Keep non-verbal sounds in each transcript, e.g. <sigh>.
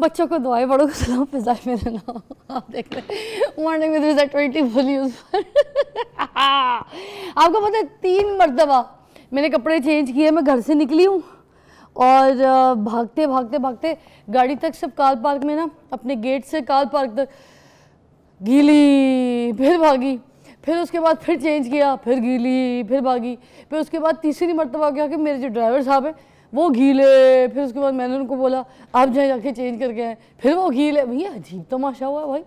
बच्चों को दुआई बड़ों को सलाम फिजा में देना आप देख रहे मॉर्निंग विद तो ट्वेंटी फुल यूज आपको पता है तीन मरतबा मैंने कपड़े चेंज किए मैं घर से निकली हूँ और भागते भागते भागते गाड़ी तक सब कार पार्क में ना अपने गेट से कार पार्क तक गीली फिर भागी फिर उसके बाद फिर चेंज किया फिर गीली फिर भागी फिर उसके बाद तीसरी मरतबा क्या कि मेरे जो ड्राइवर साहब हैं वो गीले फिर उसके बाद मैंने उनको बोला आप जाए जाके चेंज करके आए फिर वो गीले भैया अजीब तमाशा हुआ भाई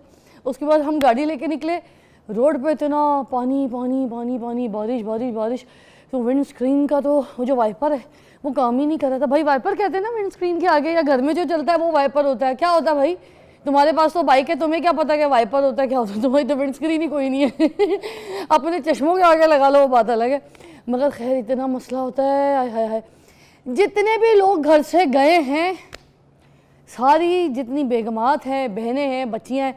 उसके बाद हम गाड़ी लेके निकले रोड पे इतना पानी पानी पानी पानी बारिश बारिश बारिश तो विंड स्क्रीन का तो वो जो वाइपर है वो काम ही नहीं कर रहा था भाई वाइपर कहते हैं ना विंड स्क्रीन के आगे या घर में जो चलता है वो वाइपर होता है क्या होता है भाई तुम्हारे पास तो बाइक है तुम्हें क्या पता क्या वाइपर होता है क्या होता है तुम्हारी तो विंड स्क्रीन ही कोई नहीं है <laughs> अपने चश्मों के आगे लगा लो वो बात अलग है मगर खैर इतना मसला होता है हाय हाय जितने भी लोग घर से गए हैं सारी जितनी बेगमात हैं बहनें हैं बच्चियाँ हैं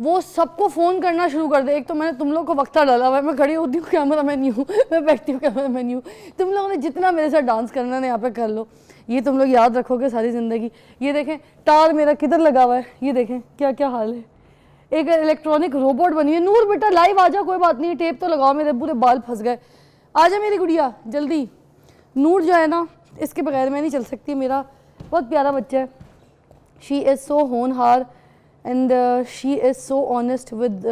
वो सबको फ़ोन करना शुरू कर दे एक तो मैंने तुम लोग को वक्ता डाला हुआ है मैं खड़ी होती हूँ कैमरा मैन हूँ मैं बैठती हूँ कैमरा मैन हूँ तुम लोगों ने जितना मेरे साथ डांस करना है यहाँ पे कर लो ये तुम लोग याद रखोगे सारी ज़िंदगी ये देखें तार मेरा किधर लगा हुआ है ये देखें क्या क्या हाल है एक इलेक्ट्रॉनिक रोबोट बनी है नूर बेटा लाइव आ जा कोई बात नहीं टेप तो लगाओ मेरे पूरे बाल फंस गए आ जा मेरी गुड़िया जल्दी नूर जो है ना इसके बगैर मैं नहीं चल सकती मेरा बहुत प्यारा बच्चा है she is so hard and she is so honest with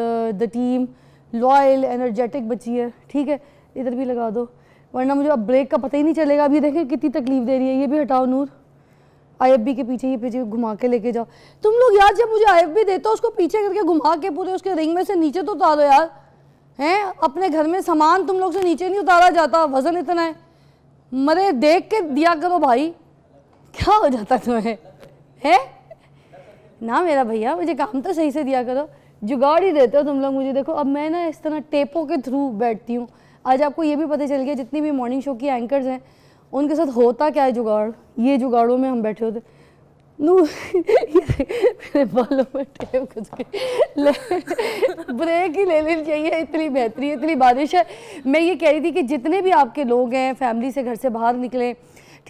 the team loyal energetic बच्ची है ठीक है इधर भी लगा दो वरना मुझे अब ब्रेक का पता ही नहीं चलेगा अभी देखें कितनी तकलीफ़ दे रही है ये भी हटाओ नूर आई के पीछे ये पीछे घुमा के लेके जाओ तुम लोग यार जब मुझे आई देते हो उसको पीछे करके घुमा के पूरे उसके रिंग में से नीचे तो उतारो यार हैं अपने घर में सामान तुम लोग से नीचे नहीं उतारा जाता वज़न इतना है मरे देख के दिया करो भाई क्या हो जाता तुम्हें है ना मेरा भैया मुझे काम तो सही से दिया करो जुगाड़ ही देते हो तुम लोग मुझे देखो अब मैं ना इस तरह टेपों के थ्रू बैठती हूँ आज आपको ये भी पता चल गया जितनी भी मॉर्निंग शो की एंकर्स हैं उनके साथ होता क्या है जुगाड़ ये जुगाड़ों में हम बैठे होते ਨੂੰ मैंने बोलो में टाइम कुछ ब्रेक ही ले लेनी चाहिए इतनी बेहतरी इतनी बारिश है मैं ये कह रही थी कि जितने भी आपके लोग हैं फैमिली से घर से बाहर निकलें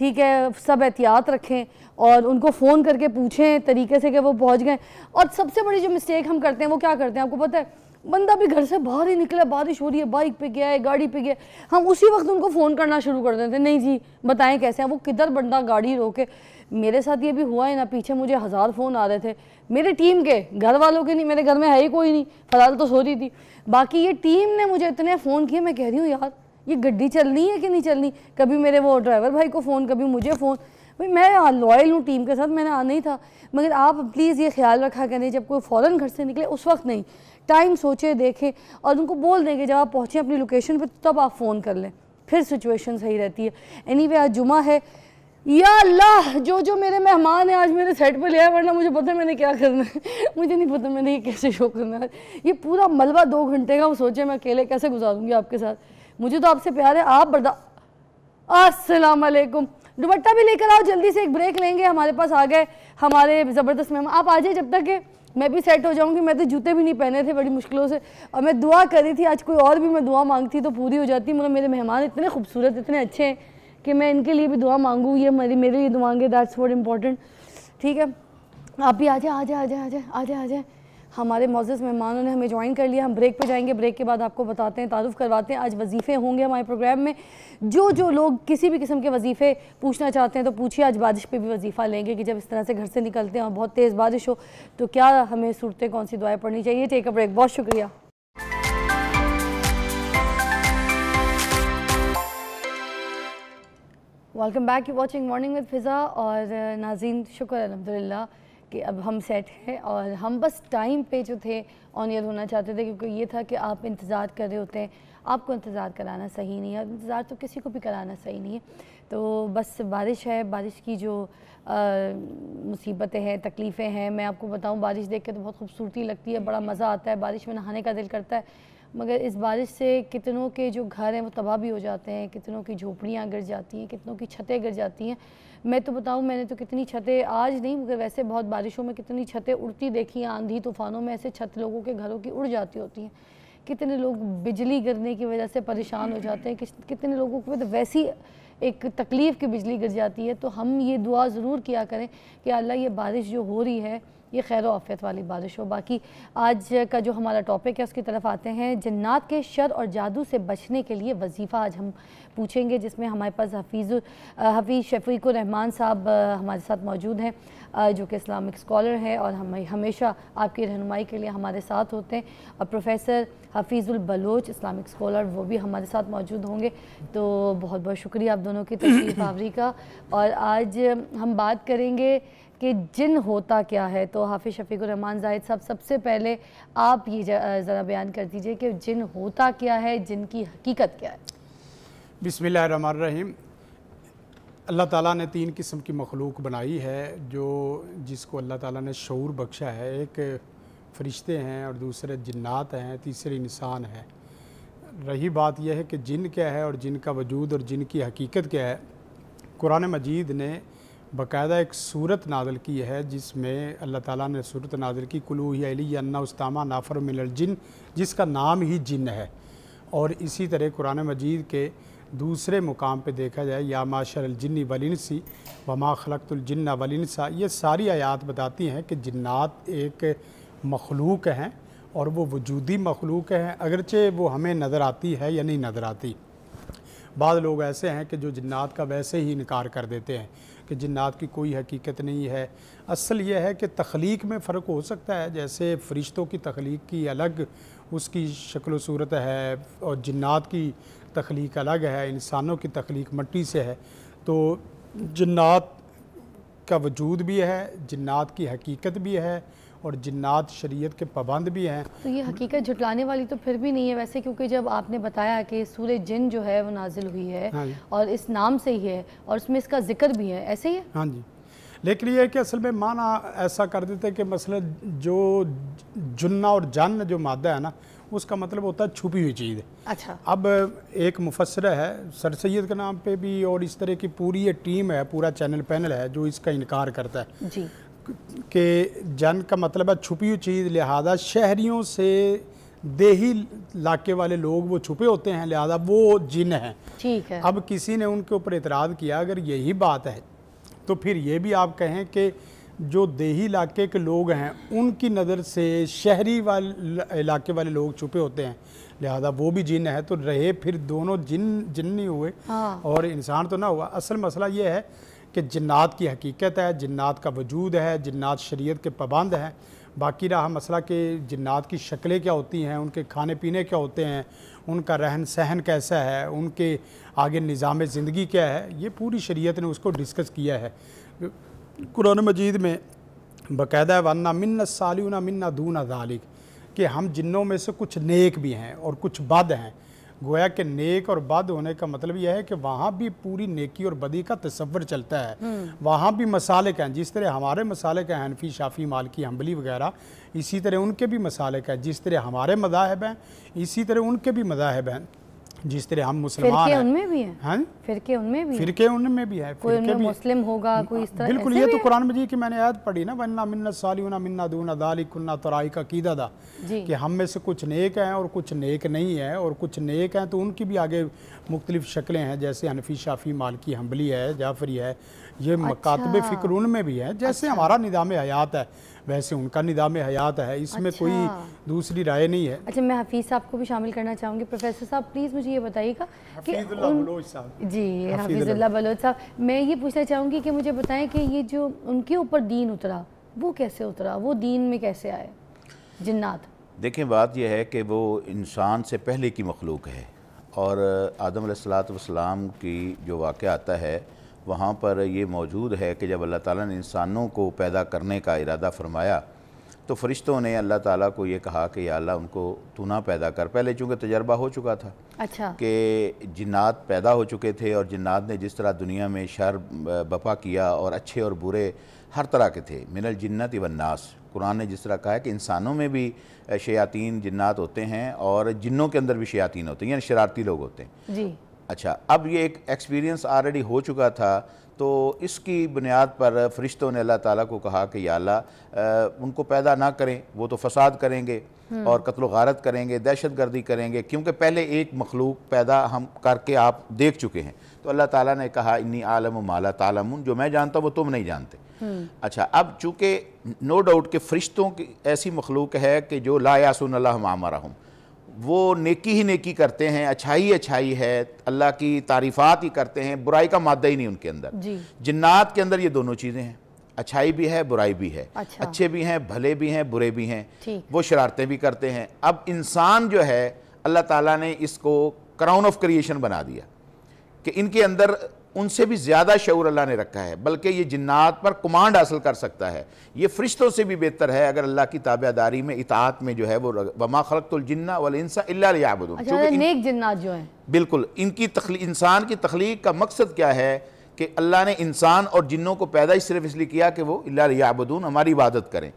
ठीक है सब एहतियात रखें और उनको फ़ोन करके पूछें तरीके से कि वो पहुंच गए और सबसे बड़ी जो मिस्टेक हम करते हैं वो क्या करते हैं आपको पता है बंदा भी घर से बाहर ही निकला बारिश हो रही है बाइक पे गया है गाड़ी पे गया हम उसी वक्त उनको फ़ोन करना शुरू कर देते नहीं जी बताएं कैसे हैं वो किधर बंदा गाड़ी रोके मेरे साथ ये भी हुआ है ना पीछे मुझे हज़ार फ़ोन आ रहे थे मेरे टीम के घर वालों के नहीं मेरे घर में है ही कोई नहीं फ़िलहाल तो सो रही थी बाकी ये टीम ने मुझे इतने फ़ोन किए मैं कह रही हूँ यार ये गड्डी चलनी है कि नहीं चलनी कभी मेरे वो ड्राइवर भाई को फ़ोन कभी मुझे फ़ोन भाई मैं लॉयल हूँ टीम के साथ मैंने आना ही था मगर आप प्लीज़ ये ख्याल रखा करें जब कोई फ़ौरन घर से निकले उस वक्त नहीं टाइम सोचे देखें और उनको बोल देंगे जब आप पहुँचें अपनी लोकेशन पर तब आप फ़ोन कर लें फिर सिचुएशन सही रहती है एनी anyway, आज जुमा है या अल्लाह जो जो मेरे मेहमान हैं आज मेरे सेट पर लिया है वरना मुझे पता है मैंने क्या करना है <laughs> मुझे नहीं पता मैंने ये कैसे शो करना है ये पूरा मलबा दो घंटे का वो सोचे मैं अकेले कैसे गुजारूंगी आपके साथ मुझे तो आपसे प्यार है आप बर्दा अस्सलाम दुबट्टा दुपट्टा भी लेकर आओ जल्दी से एक ब्रेक लेंगे हमारे पास आ गए हमारे ज़बरदस्त मेहमान आप आ जाए जब तक के मैं भी सेट हो जाऊंगी मैं तो जूते भी नहीं पहने थे बड़ी मुश्किलों से और मैं दुआ कर रही थी आज कोई और भी मैं दुआ मांगती तो पूरी हो जाती मगर मेरे मेहमान इतने खूबसूरत इतने अच्छे हैं कि मैं इनके लिए भी दुआ मांगूँ ये मेरी मेरे लिए दुआ मांगे दैट्स वॉट इम्पॉर्टेंट ठीक है आप भी आ जाए आ जाए आ जाए आ जाए आ जाए आ जाए हमारे मोज़ मेहमानों ने हमें ज्वाइन कर लिया हम ब्रेक पे जाएंगे ब्रेक के बाद आपको बताते हैं तारुफ करवाते हैं आज वजीफ़े होंगे हमारे प्रोग्राम में जो जो लोग किसी भी किस्म के वजीफ़े पूछना चाहते हैं तो पूछिए आज बारिश पर भी वजीफ़ा लेंगे कि जब इस तरह से घर से निकलते हैं और बहुत तेज़ बारिश हो तो क्या हमें सूरतें कौन सी दुआएँ पढ़नी चाहिए टेक अ ब्रेक बहुत शुक्रिया welcome back you watching morning with Fiza और नाजीन शुक्र अलहमदिल्ला कि अब हम सेट हैं और हम बस टाइम पे जो थे ऑन ईयर होना चाहते थे क्योंकि ये था कि आप इंतज़ार कर रहे होते हैं आपको इंतज़ार कराना सही नहीं है इंतज़ार तो किसी को भी कराना सही नहीं है तो बस बारिश है बारिश की जो मुसीबतें हैं तकलीफ़ें हैं मैं आपको बताऊं बारिश देख के तो बहुत खूबसूरती लगती है बड़ा मज़ा आता है बारिश में नहाने का दिल करता है मगर इस बारिश से कितनों के जो घर हैं वो तबाह भी हो जाते हैं कितनों की झोपड़ियाँ गिर जाती हैं कितनों की छतें गिर जाती हैं मैं तो बताऊँ मैंने तो कितनी छतें आज नहीं मगर वैसे बहुत बारिशों में कितनी छतें उड़ती देखी आंधी तूफानों में ऐसे छत लोगों के घरों की उड़ जाती होती हैं कितने लोग बिजली गिरने की वजह से परेशान हो जाते हैं कितने लोगों को तो वैसी एक तकलीफ़ की बिजली गिर जाती है तो हम ये दुआ ज़रूर किया करें कि अल्लाह ये बारिश जो हो रही है ये खैर आफियत वाली बारिश हो बाकी आज का जो हमारा टॉपिक है उसकी तरफ आते हैं जन्नात के शर और जादू से बचने के लिए वजीफ़ा आज हम पूछेंगे जिसमें हमारे पास हफीज़ हफीज़ शफीक रहमान साहब हमारे साथ मौजूद हैं जो कि इस्लामिक स्कॉलर हैं और हम हमेशा आपकी रहनुमाई के लिए हमारे साथ होते हैं और professor Hafizul Baloch Islamic scholar वो भी हमारे साथ मौजूद होंगे तो बहुत बहुत शुक्रिया आप दोनों की तशरीफ <coughs> आवरी का और आज हम बात करेंगे कि जिन होता क्या है तो हाफिज़ शफीकुररहमान जाहिद साहब सबसे पहले आप ये ज़रा बयान कर दीजिए कि जिन होता क्या है जिन की हकीकत क्या है बिसमीम अल्लाह ताला ने तीन किस्म की मखलूक बनाई है जो जिसको अल्लाह ताला ने शूर बख्शा है एक फ़रिश्ते हैं और दूसरे जन्नात हैं तीसरे इंसान हैं रही बात यह है कि जिन क्या है और जिन का वजूद और जिन की हकीकत क्या है कुरान मजीद ने बाकायदा एक सूरत नाजल की है जिसमें अल्लाह ताला ने सूरत नादल की कुलू अली उस्तामा नाफर मिनल जिन जिसका नाम ही जिन है और इसी तरह कुरान मजीद के दूसरे मुकाम पे देखा जाए या माशरजिन वलिनसी वमा खलकतुलजन्ना वलिनसा ये सारी आयात बताती हैं कि जन्ात एक मखलूक हैं और वो वजूदी मखलूक हैं अगरचे वो हमें नज़र आती है या नहीं नज़र आती बाद लोग ऐसे हैं कि जो जन्ात का वैसे ही इनकार कर देते हैं कि जन्ात की कोई हकीकत नहीं है असल यह है कि तख्लीक में फ़र्क हो सकता है जैसे फ़रिश्तों की तख्लीक की अलग उसकी शक्ल सूरत है और जन्ात की तख्लीक अलग है इंसानों की तख्लीक मट्टी से है तो जन्ात का वजूद भी है जन्ात की हकीकत भी है और जिन्नात शरीयत के पाबंद भी हैं तो ये हकीकत झुटलाने वाली तो फिर भी नहीं है वैसे क्योंकि जब आपने बताया कि सूर्य जिन जो है वो नाजिल हुई है हाँ और इस नाम से ही है और उसमें इसका जिक्र भी है ऐसे ही है हाँ जी लेकिन ये है कि असल में माना ऐसा कर देते हैं कि मसल जो जुन्ना और जन्न जो मादा है ना उसका मतलब होता है छुपी हुई चीज़ अच्छा अब एक मुफसर है सर सैद के नाम पे भी और इस तरह की पूरी ये टीम है पूरा चैनल पैनल है जो इसका इनकार करता है जी के जन का मतलब है छुपी हुई चीज़ लिहाजा शहरियों से देही इलाके वाले लोग वो छुपे होते हैं लिहाजा वो जिन हैं ठीक है अब किसी ने उनके ऊपर इतराज़ किया अगर यही बात है तो फिर ये भी आप कहें कि जो देही इलाके के लोग हैं उनकी नज़र से शहरी वाले इलाके वाले लोग छुपे होते हैं लिहाजा वो भी जिन है तो रहे फिर दोनों जिन जिन नहीं हुए हाँ। और इंसान तो ना हुआ असल मसला ये है कि जन्ात की हकीकत है जन्ात का वजूद है जन्ात शरीयत के पाबंद हैं बाकी रहा मसला कि जन्ात की शक्लें क्या होती हैं उनके खाने पीने क्या होते हैं उनका रहन सहन कैसा है उनके आगे निज़ाम ज़िंदगी क्या है ये पूरी शरीयत ने उसको डिस्कस किया है कुरान मजीद में बाकायदा वन्ना मिन्ना सालिना मिन्ना दूना दालिक कि हम जिन्नों में से कुछ नेक भी हैं और कुछ बद हैं गोया के नेक और बद होने का मतलब यह है कि वहाँ भी पूरी नेकी और बदी का तस्वर चलता है हम्म। वहाँ भी मसाले हैं जिस तरह हमारे मसाले हैं हनफी शाफी मालकी हम्बली वगैरह इसी तरह उनके भी मसाले हैं जिस तरह हमारे मजाहब हैं इसी तरह उनके भी मजाहब हैं जिस तरह हम मुसलमान हाँ उनमें भी है फिर फिरके उनमें भी फिरके उनमें भी है मुस्लिम होगा कोई इस तरह बिल्कुल ये तो कुरान मजीद की मैंने याद पढ़ी ना वन्ना मिन्ना सालिना मिन्ना दूना दाली कुन्ना तराई का कीदा था कि हम में से कुछ नेक हैं और कुछ नेक नहीं है और कुछ नेक हैं तो उनकी भी आगे मुख्तलिफ शक्लें हैं जैसे हनफी शाफी मालकी हम्बली है जाफरी है ये मकातब अच्छा। फिक्र उनमें भी अच्छा। है जैसे हमारा निज़ाम हयात है वैसे उनका निदाम हयात है इसमें अच्छा। कोई दूसरी राय नहीं है अच्छा मैं हफीज़ साहब को भी शामिल करना चाहूँगी प्रोफेसर साहब प्लीज़ मुझे ये बताइएगा कि उन... जी हफीज़ुल्ला बलोच साहब मैं ये पूछना चाहूंगी कि मुझे बताएं कि ये जो उनके ऊपर दीन उतरा वो कैसे उतरा वो दीन में कैसे आए जन्नात देखें बात यह है कि वो इंसान से पहले की मखलूक है और आदम सलाम की जो वाक़ आता है वहाँ पर ये मौजूद है कि जब अल्लाह ताला ने इंसानों को पैदा करने का इरादा फरमाया तो फरिश्तों ने अल्लाह ताला को ये कहा कि अल्लाह उनको तू ना पैदा कर पहले चूँकि तजर्बा हो चुका था अच्छा कि जिन्नात पैदा हो चुके थे और जिन्नात ने जिस तरह दुनिया में शर बपा किया और अच्छे और बुरे हर तरह के थे मिनल जन्नत वन्नास कुरान ने जिस तरह कहा है कि इंसानों में भी शयातीन जिन्नात होते हैं और जिन्नों के अंदर भी शयातीन होते हैं यानी शरारती लोग होते हैं जी अच्छा अब ये एक एक्सपीरियंस ऑलरेडी हो चुका था तो इसकी बुनियाद पर फरिश्तों ने अल्लाह ताला को कहा कि या अल्लाह उनको पैदा ना करें वो तो फसाद करेंगे हम्म। और कत्ल गारत करेंगे दहशत गर्दी करेंगे क्योंकि पहले एक मखलूक पैदा हम करके आप देख चुके हैं तो अल्लाह ताला ने कहा इन्नी आलम माला तालम जो मैं जानता हूँ वो तुम नहीं जानते हम्म। अच्छा अब चूँकि नो डाउट कि फरिश्तों की ऐसी मखलूक है कि जो ला यासुन अल्लाह मामा हूँ वो नेकी ही नेकी करते हैं अच्छाई अच्छाई है अल्लाह की तारीफ़ात ही करते हैं बुराई का मादा ही नहीं उनके अंदर जिन्नात के अंदर ये दोनों चीज़ें हैं अच्छाई भी है बुराई भी है अच्छा। अच्छे भी हैं भले भी हैं बुरे भी हैं वो शरारतें भी करते हैं अब इंसान जो है अल्लाह ताला ने इसको क्राउन ऑफ क्रिएशन बना दिया कि इनके अंदर उनसे भी ज़्यादा शूर अल्लाह ने रखा है बल्कि ये जन्ात पर कमांड हासिल कर सकता है ये फरिश्तों से भी बेहतर है अगर अल्लाह की ताबेदारी में इतात में जो है वो वमा खलकतुलजन्ना वलसा अल्लाबुद अच्छा, जन्नात जो है बिल्कुल इनकी इंसान की तख्लीक का मकसद क्या है कि अल्लाह ने इंसान और जिन्नों को पैदा ही सिर्फ इसलिए किया कि वो अल्लाबुदून हमारी इबादत करें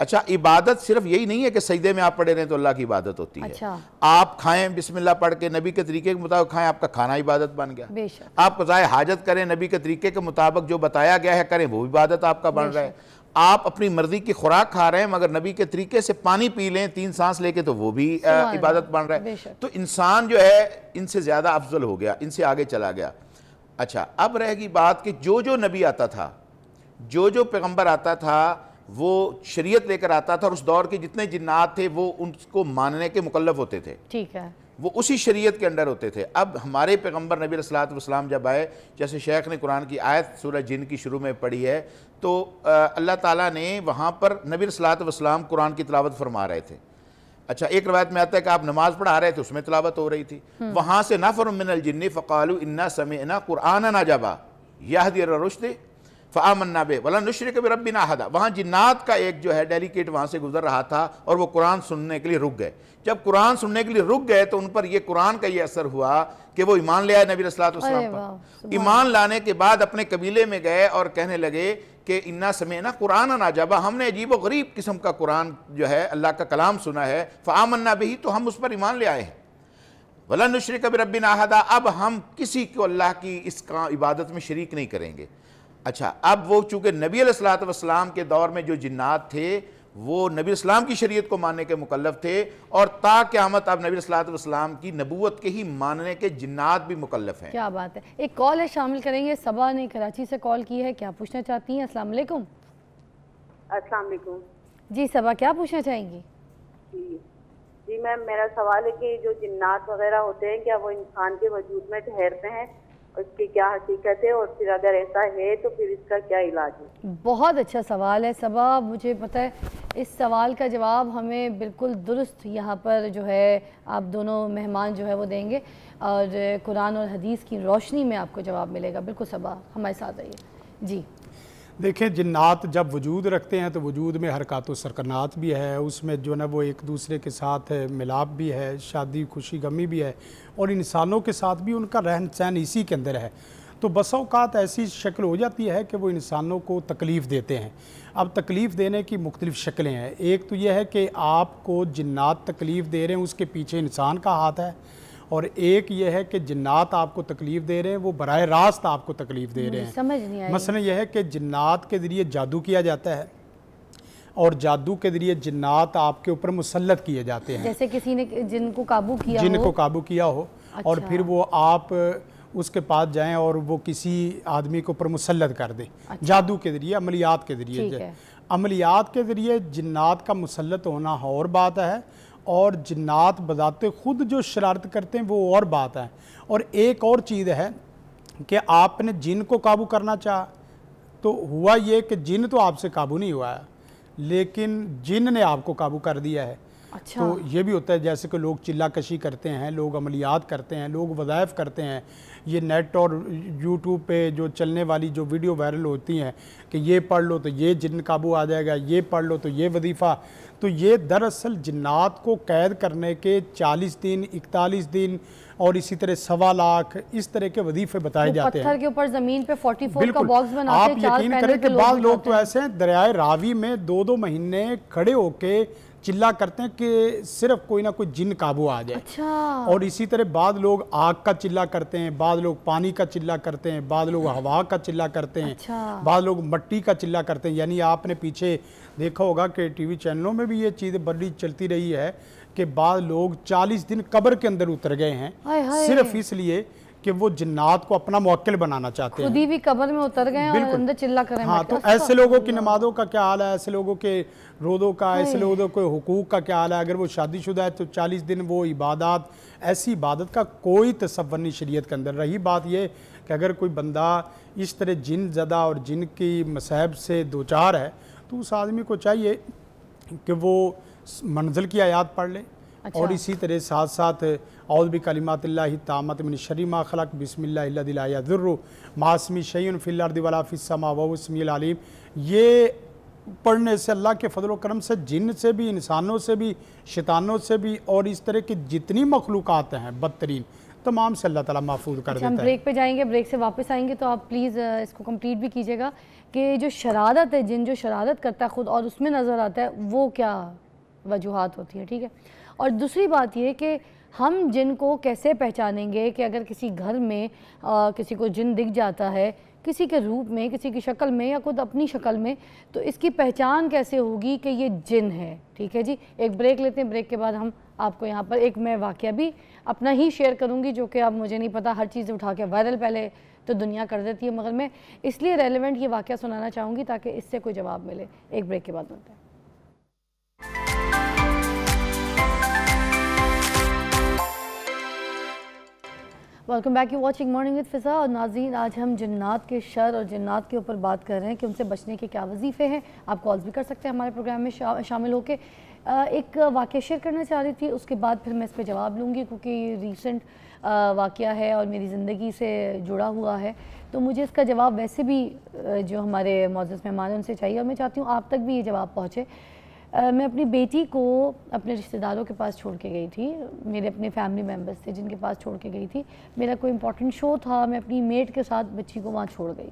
अच्छा इबादत सिर्फ यही नहीं है कि सईदे में आप पड़े रहें तो अल्लाह की इबादत होती अच्छा। है आप खाएं बिस्मिल्लाह पढ़ के नबी के तरीके के मुताबिक खाएं आपका खाना इबादत बन गया आप क़ाय हाजत करें नबी के तरीके के मुताबिक जो बताया गया है करें वो इबादत आपका बन रहा है आप अपनी मर्जी की खुराक खा रहे हैं मगर नबी के तरीके से पानी पी लें तीन सांस लेके तो वो भी इबादत बन रहा है तो इंसान जो है इनसे ज़्यादा अफजल हो गया इनसे आगे चला गया अच्छा अब रहेगी बात कि जो जो नबी आता था जो जो पैगम्बर आता था वो शरीयत लेकर आता था और उस दौर के जितने जिन्नात थे वो उनको मानने के मुकलफ होते थे ठीक है वो उसी शरीयत के अंडर होते थे अब हमारे पैगम्बर नबी सलाम जब आए जैसे शेख ने कुरान की आयत सूरह जिन की शुरू में पढ़ी है तो अल्लाह ताला ने वहाँ पर नबी सलाम कुरान की तलावत फरमा रहे थे अच्छा एक रवायत में आता है कि आप नमाज पढ़ा रहे थे उसमें तलावत हो रही थी हम्म। वहाँ से नफर मिनल जिन्नी फ़कालू इन्ना समे ना कुरान ना जबा यह दिया रुश्ते फ़ामन्ना बे वला नशर कभी रब बिना हदा वहाँ जिन्नात का एक जो है डेलीकेट वहाँ से गुजर रहा था और वो कुरान सुनने के लिए रुक गए जब कुरान सुनने के लिए रुक गए तो उन पर ये कुरान का ये असर हुआ कि वो ईमान ले आए नबी रसलाम पर ईमान लाने के बाद अपने कबीले में गए और कहने लगे कि इन्ना समय ना कुरान ना जाबा हमने अजीब व गरीब किस्म का कुरान जो है अल्लाह का कलाम सुना है फ़ामन्ना भी तो हम उस पर ईमान ले आए हैं वला नशर कभी रबिन अब हम किसी को अल्लाह की इस का इबादत में शरीक नहीं करेंगे अच्छा अब वो चूंकि नबी सलाम के दौर में जो जिन्नात थे वो नबी इस्लाम की शरीयत को मानने के मुकलफ थे और ता क्यामत अब नबी सलाम की नबूत के ही मानने के जिन्नात भी मुकलफ हैं क्या बात है एक कॉल है शामिल करेंगे सबा ने कराची से कॉल की है क्या पूछना चाहती हैं अस्सलाम वालेकुम अस्सलाम वालेकुम जी सबा क्या पूछना चाहेंगी जी मैम मेरा सवाल है कि जो जिन्नात वगैरह होते हैं क्या वो इंसान के वजूद में ठहरते हैं उसकी क्या हकीकत है और फिर अगर ऐसा है तो फिर इसका क्या इलाज है बहुत अच्छा सवाल है सबा मुझे पता है इस सवाल का जवाब हमें बिल्कुल दुरुस्त यहाँ पर जो है आप दोनों मेहमान जो है वो देंगे और कुरान और हदीस की रोशनी में आपको जवाब मिलेगा बिल्कुल सबा हमारे साथ आइए जी देखें जन्नात जब वजूद रखते हैं तो वजूद में हरकत सरकनात भी है उसमें जो ना वो एक दूसरे के साथ मिलाप भी है शादी खुशी गमी भी है और इंसानों के साथ भी उनका रहन सहन इसी के अंदर है तो अवकात ऐसी शक्ल हो जाती है कि वो इंसानों को तकलीफ़ देते हैं अब तकलीफ़ देने की मुख्तलिफ़ शक्लें हैं एक तो यह है कि आपको जन्नात तकलीफ़ दे रहे हैं उसके पीछे इंसान का हाथ है और एक ये है कि जिन्नात आपको तकलीफ दे रहे हैं वो बर रास्त आपको तकलीफ दे रहे हैं समझ नहीं मसला यह है कि जिन्नात के ज़रिए जादू किया जाता है और जादू के जरिए जिन्नात आपके ऊपर मुसलत किए जाते हैं जैसे किसी ने जिनको काबू किया जिनको काबू किया हो अच्छा। और फिर वो आप उसके पास जाएं और वो किसी आदमी के ऊपर मुसलत कर दें अच्छा। जादू के ज़रिए अमलियात के ज़रिए अमलियात के ज़रिए जिन्नात का मुसलत होना और बात है और जन्त बजाते ख़ुद जो शरारत करते हैं वो और बात है और एक और चीज़ है कि आपने जिन को काबू करना चाह तो हुआ ये कि जिन तो आपसे काबू नहीं हुआ है लेकिन जिन ने आपको काबू कर दिया है अच्छा। तो ये भी होता है जैसे कि लोग चिल्ला कशी करते हैं लोग अमलियात करते हैं लोग वज़ायफ करते हैं ये नेट और यूट्यूब पे जो चलने वाली जो वीडियो वायरल होती हैं कि ये पढ़ लो तो ये जिन काबू आ जाएगा ये पढ़ लो तो ये वजीफ़ा तो ये दरअसल जन्ात को कैद करने के 40 दिन 41 दिन और इसी तरह सवा लाख इस तरह के वजीफे बताए जाते हैं के ऊपर जमीन पे 44 का बॉक्स बनाते आप यकीन करें कि बाद लोग तो ऐसे हैं दरियाए रावी में दो दो महीने खड़े होके चिल्ला करते हैं कि सिर्फ कोई ना कोई जिन काबू आ जाए अच्छा। और इसी तरह बाद लोग आग का चिल्ला करते हैं बाद लोग पानी का चिल्ला करते हैं बाद लोग हवा का चिल्ला करते हैं अच्छा। बाद लोग मट्टी का चिल्ला करते हैं यानी आपने पीछे देखा होगा कि टीवी चैनलों में भी ये चीज़ बड़ी चलती रही है कि बाद लोग 40 दिन कब्र के अंदर उतर गए हैं सिर्फ इसलिए कि वो जन्नात को अपना मौक़िल बनाना चाहते हैं खुद ही भी कब्र में उतर गए और अंदर चिल्ला कर हाँ तो ऐसे लोगों की नमाजों का क्या हाल है ऐसे लोगों के रोदों का ऐसे लोगों के हकूक़ का क्या हाल है अगर वो शादीशुदा है तो चालीस दिन वो इबादत ऐसी इबादत का कोई तस्वर नहीं शरीय के अंदर रही बात ये कि अगर कोई बंदा इस तरह जिन ज़दा और जिन की मसहब से दो चार है तो उस आदमी को चाहिए कि वो मंजिल की आयात पढ़ ले अच्छा। और इसी तरह साथ साथ औदबी कलिमातिल्ला तामत मिन शरीमा खलक बिसमिल्लाजुर्र मासमी शयन फ़िल्लाद वलाफ़िसमा वसमील ये पढ़ने से अल्लाह के फजल करम से जिन से भी इंसानों से भी शैतानों से भी और इस तरह की जितनी मखलूक हैं बदतरीन तमाम से अल्लाह ताला महफूज कर अच्छा, हम ब्रेक पे जाएंगे ब्रेक से वापस आएंगे तो आप प्लीज़ इसको कंप्लीट भी कीजिएगा कि जो शरारत है जिन जो शरारत करता है ख़ुद और उसमें नज़र आता है वो क्या वजूहत होती है ठीक है और दूसरी बात यह कि हम जिन को कैसे पहचानेंगे कि अगर किसी घर में आ, किसी को जिन दिख जाता है किसी के रूप में किसी की शक्ल में या खुद अपनी शक्ल में तो इसकी पहचान कैसे होगी कि ये जिन है ठीक है जी एक ब्रेक लेते हैं ब्रेक के बाद हम आपको यहाँ पर एक मैं वाक़ भी अपना ही शेयर करूँगी जो कि अब मुझे नहीं पता हर चीज़ उठा के वायरल पहले तो दुनिया कर देती है मगर मैं इसलिए रेलिवेंट ये वाक़ सुनाना चाहूँगी ताकि इससे कोई जवाब मिले एक ब्रेक के बाद मिलते हैं welcome back you watching morning with Fiza और नाजीन आज हम जन्नात के शर और जन्नात के ऊपर बात कर रहे हैं कि उनसे बचने के क्या वजीफ़े हैं आप कॉल्स भी कर सकते हैं हमारे प्रोग्राम में शा, शामिल होकर एक वाक्य शेयर करना चाह रही थी उसके बाद फिर मैं इस पर जवाब लूँगी क्योंकि रिसेंट वाक़ है और मेरी ज़िंदगी से जुड़ा हुआ है तो मुझे इसका जवाब वैसे भी जो हमारे मोज़ मेहमान हैं उनसे चाहिए और मैं चाहती हूँ आप तक भी ये जवाब पहुँचे मैं अपनी बेटी को अपने रिश्तेदारों के पास छोड़ के गई थी मेरे अपने फैमिली मेम्बर्स थे जिनके पास छोड़ के गई थी मेरा कोई इंपॉर्टेंट शो था मैं अपनी मेट के साथ बच्ची को वहाँ छोड़ गई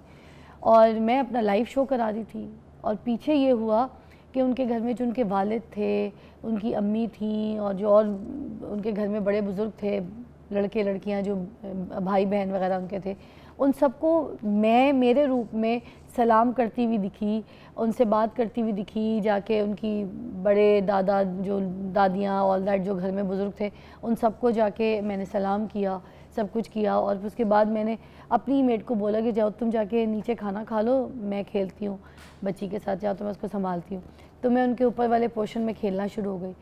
और मैं अपना लाइव शो करा रही थी और पीछे ये हुआ कि उनके घर में जो उनके वालिद थे उनकी अम्मी थी और जो और उनके घर में बड़े बुज़ुर्ग थे लड़के लड़कियां जो भाई बहन वगैरह उनके थे उन सबको मैं मेरे रूप में सलाम करती हुई दिखी उनसे बात करती हुई दिखी जाके उनकी बड़े दादा जो दादियाँ ऑल दैट जो घर में बुज़ुर्ग थे उन सबको जाके मैंने सलाम किया सब कुछ किया और फिर उसके बाद मैंने अपनी मेड को बोला कि जाओ तुम जाके नीचे खाना खा लो मैं खेलती हूँ बच्ची के साथ जाओ तो मैं उसको संभालती हूँ तो मैं उनके ऊपर वाले पोर्शन में खेलना शुरू हो गई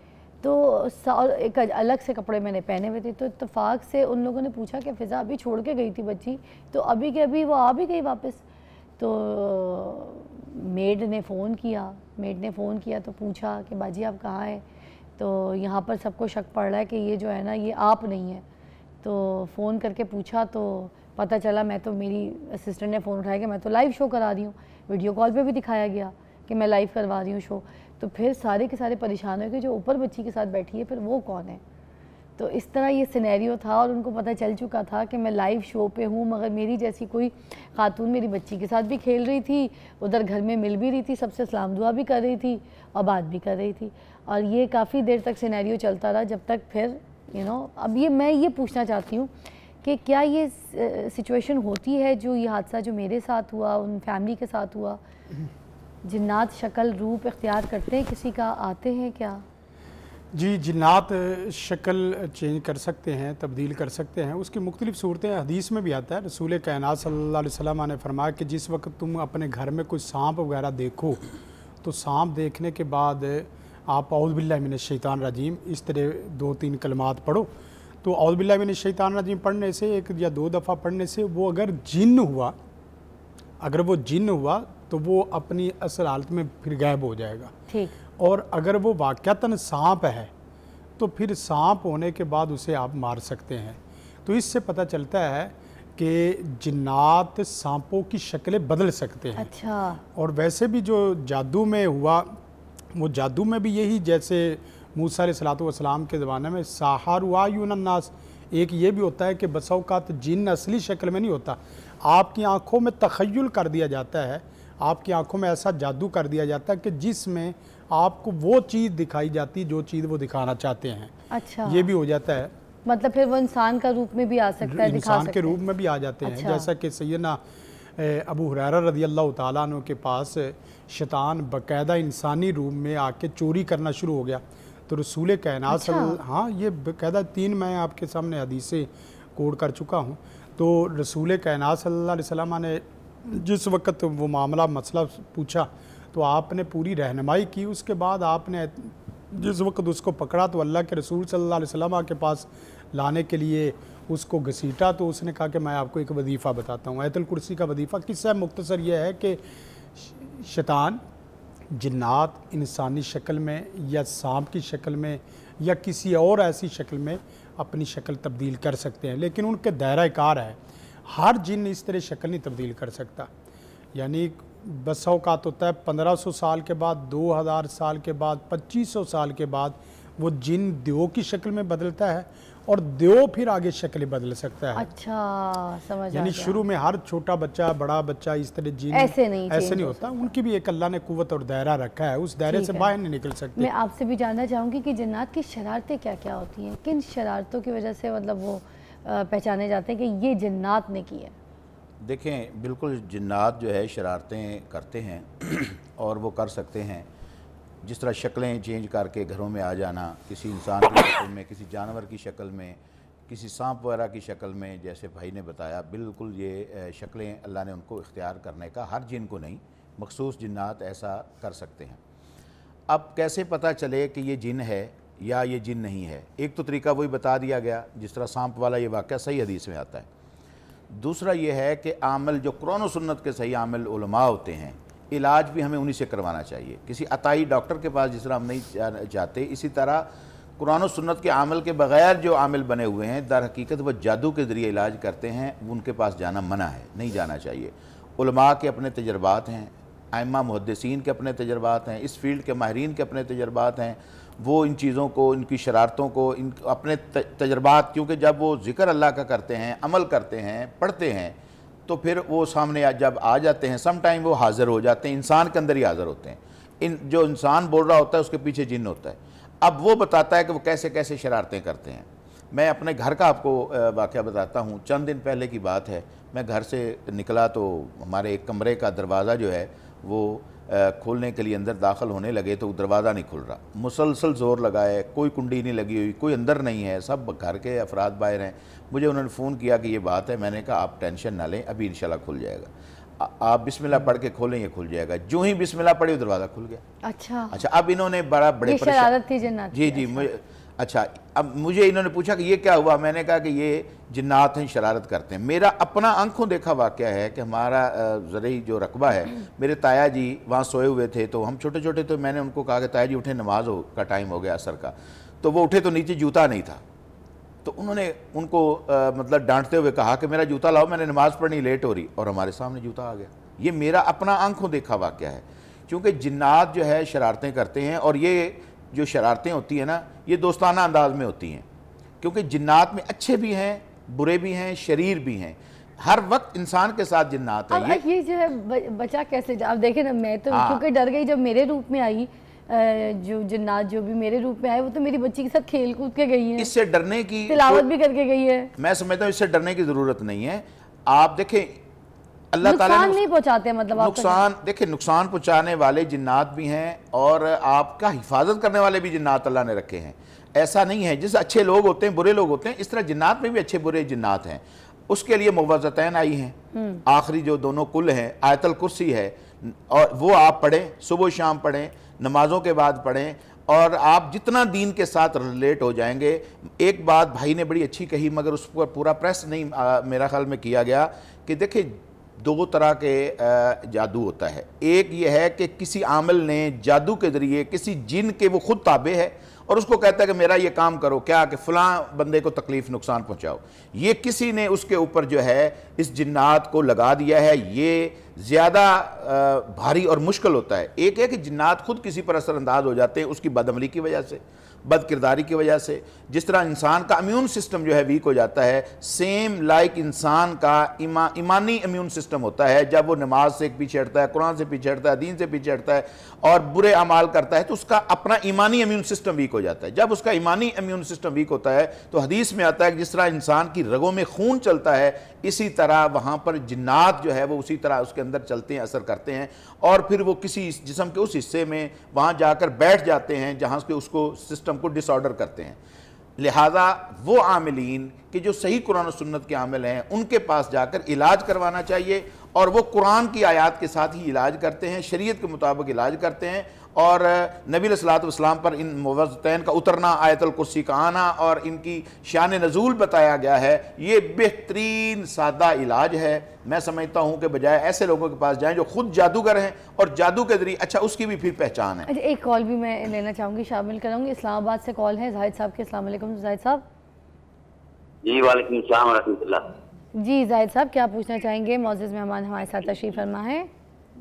तो एक अलग से कपड़े मैंने पहने हुए थे तो इतफाक़ से उन लोगों ने पूछा कि फ़िज़ा अभी छोड़ के गई थी बच्ची तो अभी के अभी वो आ भी गई वापस तो मेड ने फ़ोन किया मेड ने फ़ोन किया तो पूछा कि बाजी आप कहाँ हैं तो यहाँ पर सबको शक पड़ रहा है कि ये जो है ना ये आप नहीं है तो फ़ोन करके पूछा तो पता चला मैं तो मेरी असिस्टेंट ने फ़ोन उठाया कि मैं तो लाइव शो करा रही हूँ वीडियो कॉल पे भी दिखाया गया कि मैं लाइव करवा रही हूँ शो तो फिर सारे के सारे परेशान हो गए जो ऊपर बच्ची के साथ बैठी है फिर वो कौन है तो इस तरह ये सिनेरियो था और उनको पता चल चुका था कि मैं लाइव शो पे हूँ मगर मेरी जैसी कोई खातून मेरी बच्ची के साथ भी खेल रही थी उधर घर में मिल भी रही थी सबसे सलाम दुआ भी कर रही थी और बात भी कर रही थी और ये काफ़ी देर तक सिनेरियो चलता रहा जब तक फिर यू नो अब ये मैं ये पूछना चाहती हूँ कि क्या ये सिचुएशन होती है जो ये हादसा जो मेरे साथ हुआ उन फैमिली के साथ हुआ जिन्नात शक्ल रूप इख्तियार करते हैं किसी का आते हैं क्या जी जिन्नात शक्ल चेंज कर सकते हैं तब्दील कर सकते हैं उसकी मुख्तलिफ सूरतें हदीस में भी आता है रसूल कायनात सल्ला वसम ने फरमाया कि जिस वक्त तुम अपने घर में कोई सांप वगैरह देखो तो सांप देखने के बाद आप अउदबिल्लामिन शैतान रजीम इस तरह दो तीन कलमात पढ़ो तो अउदबिल्लामिन शैतान रजीम पढ़ने से एक या दो दफ़ा पढ़ने से वो अगर जिन हुआ अगर वो जिन हुआ तो वो अपनी असल हालत में फिर गायब हो जाएगा ठीक और अगर वो वाक़ता सांप है तो फिर सांप होने के बाद उसे आप मार सकते हैं तो इससे पता चलता है कि जिन्नात सांपों की शक्लें बदल सकते हैं अच्छा और वैसे भी जो जादू में हुआ वो जादू में भी यही जैसे मूसा सलातम के ज़माने में साहार हुआ यूनन्नास एक ये भी होता है कि बसाओकात जिन असली शक्ल में नहीं होता आपकी आंखों में तखयल कर दिया जाता है आपकी आंखों में ऐसा जादू कर दिया जाता है कि जिसमें आपको वो चीज़ दिखाई जाती जो चीज़ वो दिखाना चाहते हैं अच्छा ये भी हो जाता है मतलब फिर वो इंसान का रूप में भी आ सकता है इंसान के रूप में भी आ जाते हैं अच्छा। जैसा कि सैना अबू हुरैरा रदी अल्लाह तु के पास शैतान बकायदा इंसानी रूप में आके चोरी करना शुरू हो गया तो रसूल कायनात अच्छा। हाँ ये बकायदा तीन मैं आपके सामने हदीसें कोड कर चुका हूँ तो रसूल कहना सल्ला वसलम ने जिस वक्त वो मामला मसला पूछा तो आपने पूरी रहनमाई की उसके बाद आपने जिस वक्त उसको पकड़ा तो अल्लाह के रसूल सल्लल्लाहु अलैहि वसल्लम के पास लाने के लिए उसको घसीटा तो उसने कहा कि मैं आपको एक वजीफ़ा बताता हूँ ऐतल कुर्सी का वजीफ़ा किस्सा मुख्तसर यह है कि शैतान जन्ात इंसानी शक्ल में या सांप की शक्ल में या किसी और ऐसी शक्ल में अपनी शक्ल तब्दील कर सकते हैं लेकिन उनके दायरा कार है हर जिन इस तरह शक्ल नहीं तब्दील कर सकता यानी बस अवकात होता है 1500 साल के बाद 2000 साल के बाद 2500 साल के बाद वो जिन दियो की शक्ल में बदलता है और दियो फिर आगे शक्ल बदल सकता है अच्छा समझ यानी शुरू में हर छोटा बच्चा बड़ा बच्चा इस तरह जीन ऐसे नहीं ऐसे नहीं होता उनकी भी एक अल्लाह ने कुत और दायरा रखा है उस दायरे से बाहर नहीं निकल सकते मैं आपसे भी जानना चाहूंगी की जन्नात की शरारतें क्या क्या होती है किन शरारतों की वजह से मतलब वो पहचाने जाते हैं कि ये जन्नात ने की है देखें बिल्कुल जन्नात जो है शरारतें करते हैं <clears throat> और वो कर सकते हैं जिस तरह शक्लें चेंज करके घरों में आ जाना किसी इंसान की शक्ल में किसी जानवर की शक्ल में किसी सांप वगैरह की शक्ल में जैसे भाई ने बताया बिल्कुल ये शक्लें अल्लाह ने उनको इख्तियार करने का हर जिन को नहीं मखसूस जन्ात ऐसा कर सकते हैं अब कैसे पता चले कि ये जिन है या ये जिन नहीं है एक तो तरीका वही बता दिया गया जिस तरह सांप वाला ये वाक़ सही हदीस में आता है दूसरा ये है कि आमल जो कुरान सुन्नत के सही आमल उलमा होते हैं इलाज भी हमें उन्हीं से करवाना चाहिए किसी अताई डॉक्टर के पास जिस तरह हम नहीं जाते इसी तरह कुरान सुन्नत के आमल के बग़ैर जो आमल बने हुए हैं दर हकीकत वह जादू के ज़रिए इलाज करते हैं उनके पास जाना मना है नहीं जाना चाहिए उलमा के अपने तजर्बात हैं आयमा मुहदसिन के अपने तजर्बात हैं इस फील्ड के माहरीन के अपने तजर्बात हैं वो इन चीज़ों को इनकी शरारतों को इन अपने तजर्बात क्योंकि जब वो ज़िक्र अल्लाह का करते हैं अमल करते हैं पढ़ते हैं तो फिर वो सामने जब आ जाते हैं सम टाइम वो हाज़िर हो जाते हैं इंसान के अंदर ही हाज़िर होते हैं इन जो इंसान बोल रहा होता है उसके पीछे जिन होता है अब वो बताता है कि वो कैसे कैसे शरारतें करते हैं मैं अपने घर का आपको वाक़ बताता हूँ चंद दिन पहले की बात है मैं घर से निकला तो हमारे एक कमरे का दरवाज़ा जो है वो खोलने के लिए अंदर दाखिल होने लगे तो दरवाज़ा नहीं खुल रहा मुसलसल जोर लगाए कोई कुंडी नहीं लगी हुई कोई अंदर नहीं है सब घर के अफराद बाहर हैं मुझे उन्होंने फ़ोन किया कि ये बात है मैंने कहा आप टेंशन ना लें अभी इनशाला खुल जाएगा आप बिस्मिल्लाह पढ़ के खोलें ये खुल जाएगा जो ही बिस्मिल्लाह पढ़े दरवाज़ा खुल गया अच्छा अच्छा अब इन्होंने बड़ा बड़े जी जी अच्छा। मुझे अच्छा अब मुझे इन्होंने पूछा कि ये क्या हुआ मैंने कहा कि ये जिन्नात हैं शरारत करते हैं मेरा अपना आंखों देखा वाक्य है कि हमारा जरिए जो रकबा है मेरे ताया जी वहाँ सोए हुए थे तो हम छोटे छोटे तो मैंने उनको कहा कि ताया जी उठे नमाज हो का टाइम हो गया असर का तो वो उठे तो नीचे जूता नहीं था तो उन्होंने उनको आ, मतलब डांटते हुए कहा कि मेरा जूता लाओ मैंने नमाज़ पढ़नी लेट हो रही और हमारे सामने जूता आ गया ये मेरा अपना आंखों देखा वाक़ है क्योंकि जिन्नात जो है शरारतें करते हैं और ये जो शरारतें होती हैं ना ये दोस्ताना अंदाज में होती हैं क्योंकि जिन्नात में अच्छे भी हैं बुरे भी हैं शरीर भी हैं हर वक्त इंसान के साथ जिन्नात है ये, ये जो है बचा कैसे आप देखें ना मैं तो हाँ। क्योंकि डर गई जब मेरे रूप में आई जो जिन्नात जो भी मेरे रूप में आए वो तो मेरी बच्ची के साथ खेल कूद के गई है इससे डरने की तिलावत तो भी करके गई है मैं समझता हूँ इससे डरने की ज़रूरत नहीं है आप देखें अल्लाह ताला नुकसान नहीं पहुंचाते मतलब नुकसान देखिए नुकसान पहुंचाने वाले जिन्नात भी हैं और आपका हिफाजत करने वाले भी जिन्नात अल्लाह ने रखे हैं ऐसा नहीं है जिस अच्छे लोग होते हैं बुरे लोग होते हैं इस तरह जिन्नात में भी अच्छे बुरे जिन्नात हैं उसके लिए मुवजतैन आई हैं हम्म। आखिरी जो दोनों कुल हैं आयतल कुर्सी है और वो आप पढ़ें सुबह शाम पढ़ें नमाजों के बाद पढ़ें और आप जितना दीन के साथ रिलेट हो जाएंगे एक बात भाई ने बड़ी अच्छी कही मगर उस पर पूरा प्रेस नहीं आ, मेरा ख्याल में किया गया कि देखिए दो तरह के जादू होता है एक यह है कि किसी आमल ने जादू के ज़रिए किसी जिन के वो खुद ताबे है और उसको कहता है कि मेरा ये काम करो क्या कि फलां बंदे को तकलीफ़ नुकसान पहुंचाओ ये किसी ने उसके ऊपर जो है इस जिन्नात को लगा दिया है ये ज़्यादा भारी और मुश्किल होता है एक है कि जिन्नात खुद किसी पर असरअंदाज हो जाते हैं उसकी बदमली की वजह से बद किरदारी की वजह से जिस तरह इंसान का इम्यून सिस्टम जो है वीक हो जाता है सेम लाइक इंसान का ईमा इमा, ईमानी इम्यून सिस्टम होता है जब वो नमाज से पीछे हटता है कुरान से पीछे हटता है दीन से पीछे हटता है और बुरे अमाल करता है तो उसका अपना ईमानी इम्यून सिस्टम वीक हो जाता है जब उसका ईमानी इम्यून सिस्टम वीक होता है तो हदीस में आता है कि जिस तरह इंसान की रगों में खून चलता है इसी तरह वहाँ पर जिन्नात जो है वो उसी तरह उसके अंदर चलते हैं असर करते हैं और फिर वो किसी जिसम के उस हिस्से में वहाँ जाकर बैठ जाते हैं जहाँ उसके उसको सिस्टम सिस्टम को डिसऑर्डर करते हैं लिहाजा वो आमिलीन के जो सही कुरान और सुन्नत के आमिल हैं उनके पास जाकर इलाज करवाना चाहिए और वो कुरान की आयात के साथ ही इलाज करते हैं शरीयत के मुताबिक इलाज करते हैं और नबी सलाम पर इन मुवजतैन का उतरना आयतल कुर्सी का आना और इनकी शान नजूल बताया गया है ये बेहतरीन सादा इलाज है मैं समझता हूँ कि बजाय ऐसे लोगों के पास जाएं जो खुद जादूगर हैं और जादू के जरिए अच्छा उसकी भी फिर पहचान है अच्छा एक कॉल भी मैं लेना चाहूँगी शामिल कराऊँगी इस्लामाबाद से कॉल है जाहिद साहब के असल जाहिद साहब जी वाले जी जाहिद साहब क्या पूछना चाहेंगे मोजिज़ मेहमान हमारे साथ तशरीफ़ फरमा है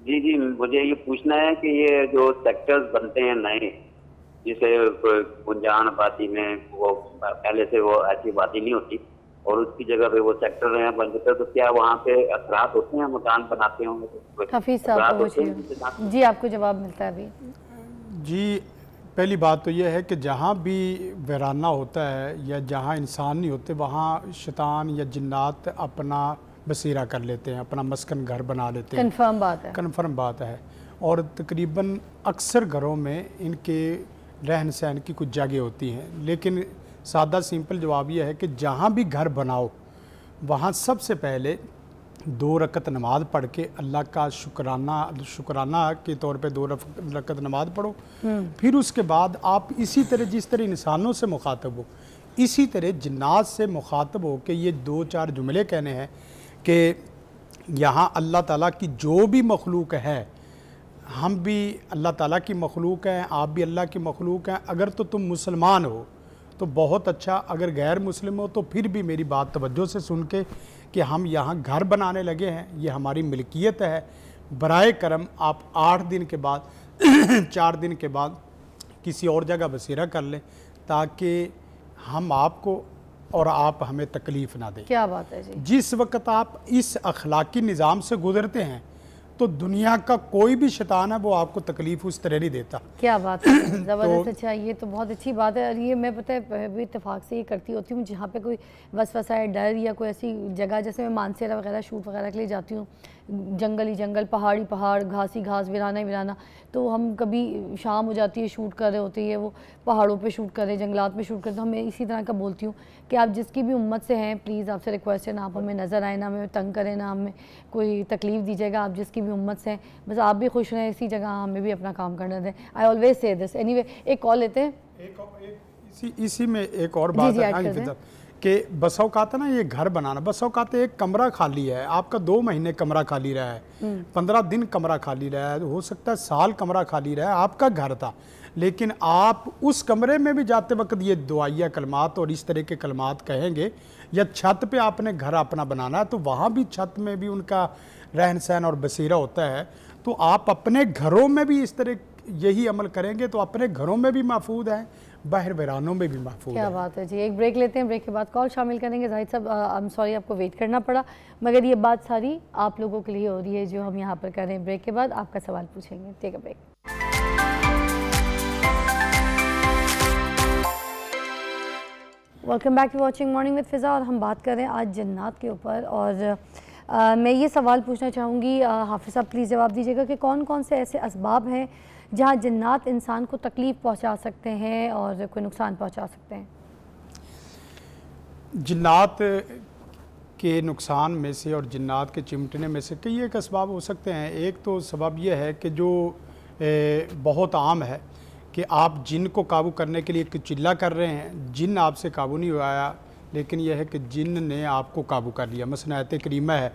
जी जी मुझे ये पूछना है कि ये जो सेक्टर्स बनते हैं नए जैसे गुंजान आबादी में वो पहले से वो ऐसी आबादी नहीं होती और उसकी जगह पे वो सेक्टर हैं बन जाते तो क्या वहाँ पे असरात होते हैं मकान बनाते होंगे तो जी आपको जवाब मिलता है अभी जी पहली बात तो यह है कि जहाँ भी वराना होता है या जहाँ इंसान नहीं होते वहाँ शैतान या जन्ात अपना बसेरा कर लेते हैं अपना मस्कन घर बना लेते हैं कन्फर्म बात है कन्फर्म बात है और तकरीबन अक्सर घरों में इनके रहन सहन की कुछ जगह होती हैं लेकिन सादा सिंपल जवाब यह है कि जहाँ भी घर बनाओ वहाँ सबसे पहले दो रकत नमाज पढ़ के अल्लाह का शुक्राना शुक्राना के तौर पे दो रकत नमाज पढ़ो हम्म। फिर उसके बाद आप इसी तरह जिस तरह इंसानों से मुखातब हो इसी तरह जन्नात से मुखातब हो के ये दो चार जुमले कहने हैं कि यहाँ अल्लाह ताला की जो भी मखलूक है हम भी अल्लाह ताला की मखलूक हैं आप भी अल्लाह की मखलूक हैं अगर तो तुम मुसलमान हो तो बहुत अच्छा अगर गैर मुस्लिम हो तो फिर भी मेरी बात तवज्जो से सुन के कि हम यहाँ घर बनाने लगे हैं ये हमारी मिल्कियत है बरए करम आप आठ दिन के बाद <clears throat> चार दिन के बाद किसी और जगह बसेरा कर लें ताकि हम आपको और आप हमें तकलीफ़ ना दें क्या बात है जी जिस वक्त आप इस अखलाकी निज़ाम से गुजरते हैं तो दुनिया का कोई भी शैतान है वो आपको तकलीफ उस तरह नहीं देता क्या बात है <clears throat> ज़बरदस्त तो, अच्छा ये तो बहुत अच्छी बात है और ये मैं पता है भी इतफाक़ से ये करती होती हूँ जहाँ पे कोई बस है डर या कोई ऐसी जगह जैसे मैं मानसेरा वगैरह शूट वगैरह के लिए जाती हूँ जंगल ही जंगल पहाड़ ही पहाड़ घास ही घास वीराना ही वीराना तो हम कभी शाम हो जाती है शूट कर रहे होते हैं वो पहाड़ों पे शूट कर रहे जंगलात में शूट कर रहे तो मैं इसी तरह का बोलती हूँ कि आप जिसकी भी उम्मत से हैं प्लीज़ आपसे रिक्वेस्ट है ना आप हमें नज़र आए ना हमें तंग करें ना हमें कोई तकलीफ़ दीजिएगा आप जिसकी भी उम्मत से हैं बस आप भी खुश रहें इसी जगह हाँ, हमें भी अपना काम करना दें आई ऑलवेज से दिस एनी एक कॉल लेते हैं इसी में एक और बात है कि बसौकात तो ना ये घर बनाना बसौकात तो एक कमरा खाली है आपका दो महीने कमरा खाली रहा है हम्म। पंद्रह दिन कमरा खाली रहा है हो सकता है साल कमरा खाली रहा है आपका घर था लेकिन आप उस कमरे में भी जाते वक्त ये दुआया कलमात और इस तरह के कलमात कहेंगे या छत पे आपने घर अपना बनाना है तो वहाँ भी छत में भी उनका रहन सहन और बसेरा होता है तो आप अपने घरों में भी इस तरह यही अमल करेंगे तो अपने घरों में भी महफूद हैं बाहर बैरानों में भी महफूज क्या है। बात है जी एक ब्रेक लेते हैं ब्रेक के बाद कॉल शामिल करेंगे जाहिद साहब आई एम सॉरी आपको वेट करना पड़ा मगर ये बात सारी आप लोगों के लिए हो रही है जो हम यहाँ पर कर रहे हैं ब्रेक के बाद आपका सवाल पूछेंगे ठीक है break welcome back to watching morning with Fiza और हम बात कर रहे हैं आज जन्नात के ऊपर और आ, मैं ये सवाल पूछना चाहूँगी हाफिज़ साहब प्लीज़ जवाब दीजिएगा कि कौन कौन से ऐसे इसबाब हैं जहाँ जन्नात इंसान को तकलीफ़ पहुँचा सकते हैं और कोई नुकसान पहुँचा सकते हैं जन्नात के नुकसान में से और जन्नात के चिमटने में से कई एक इसबाब हो सकते हैं एक तो सबब यह है कि जो बहुत आम है कि आप जिन को काबू करने के लिए चिल्ला कर रहे हैं जिन आपसे काबू नहीं हो आया लेकिन यह है कि जिन ने आपको काबू कर लिया मसलन आयत करीमा है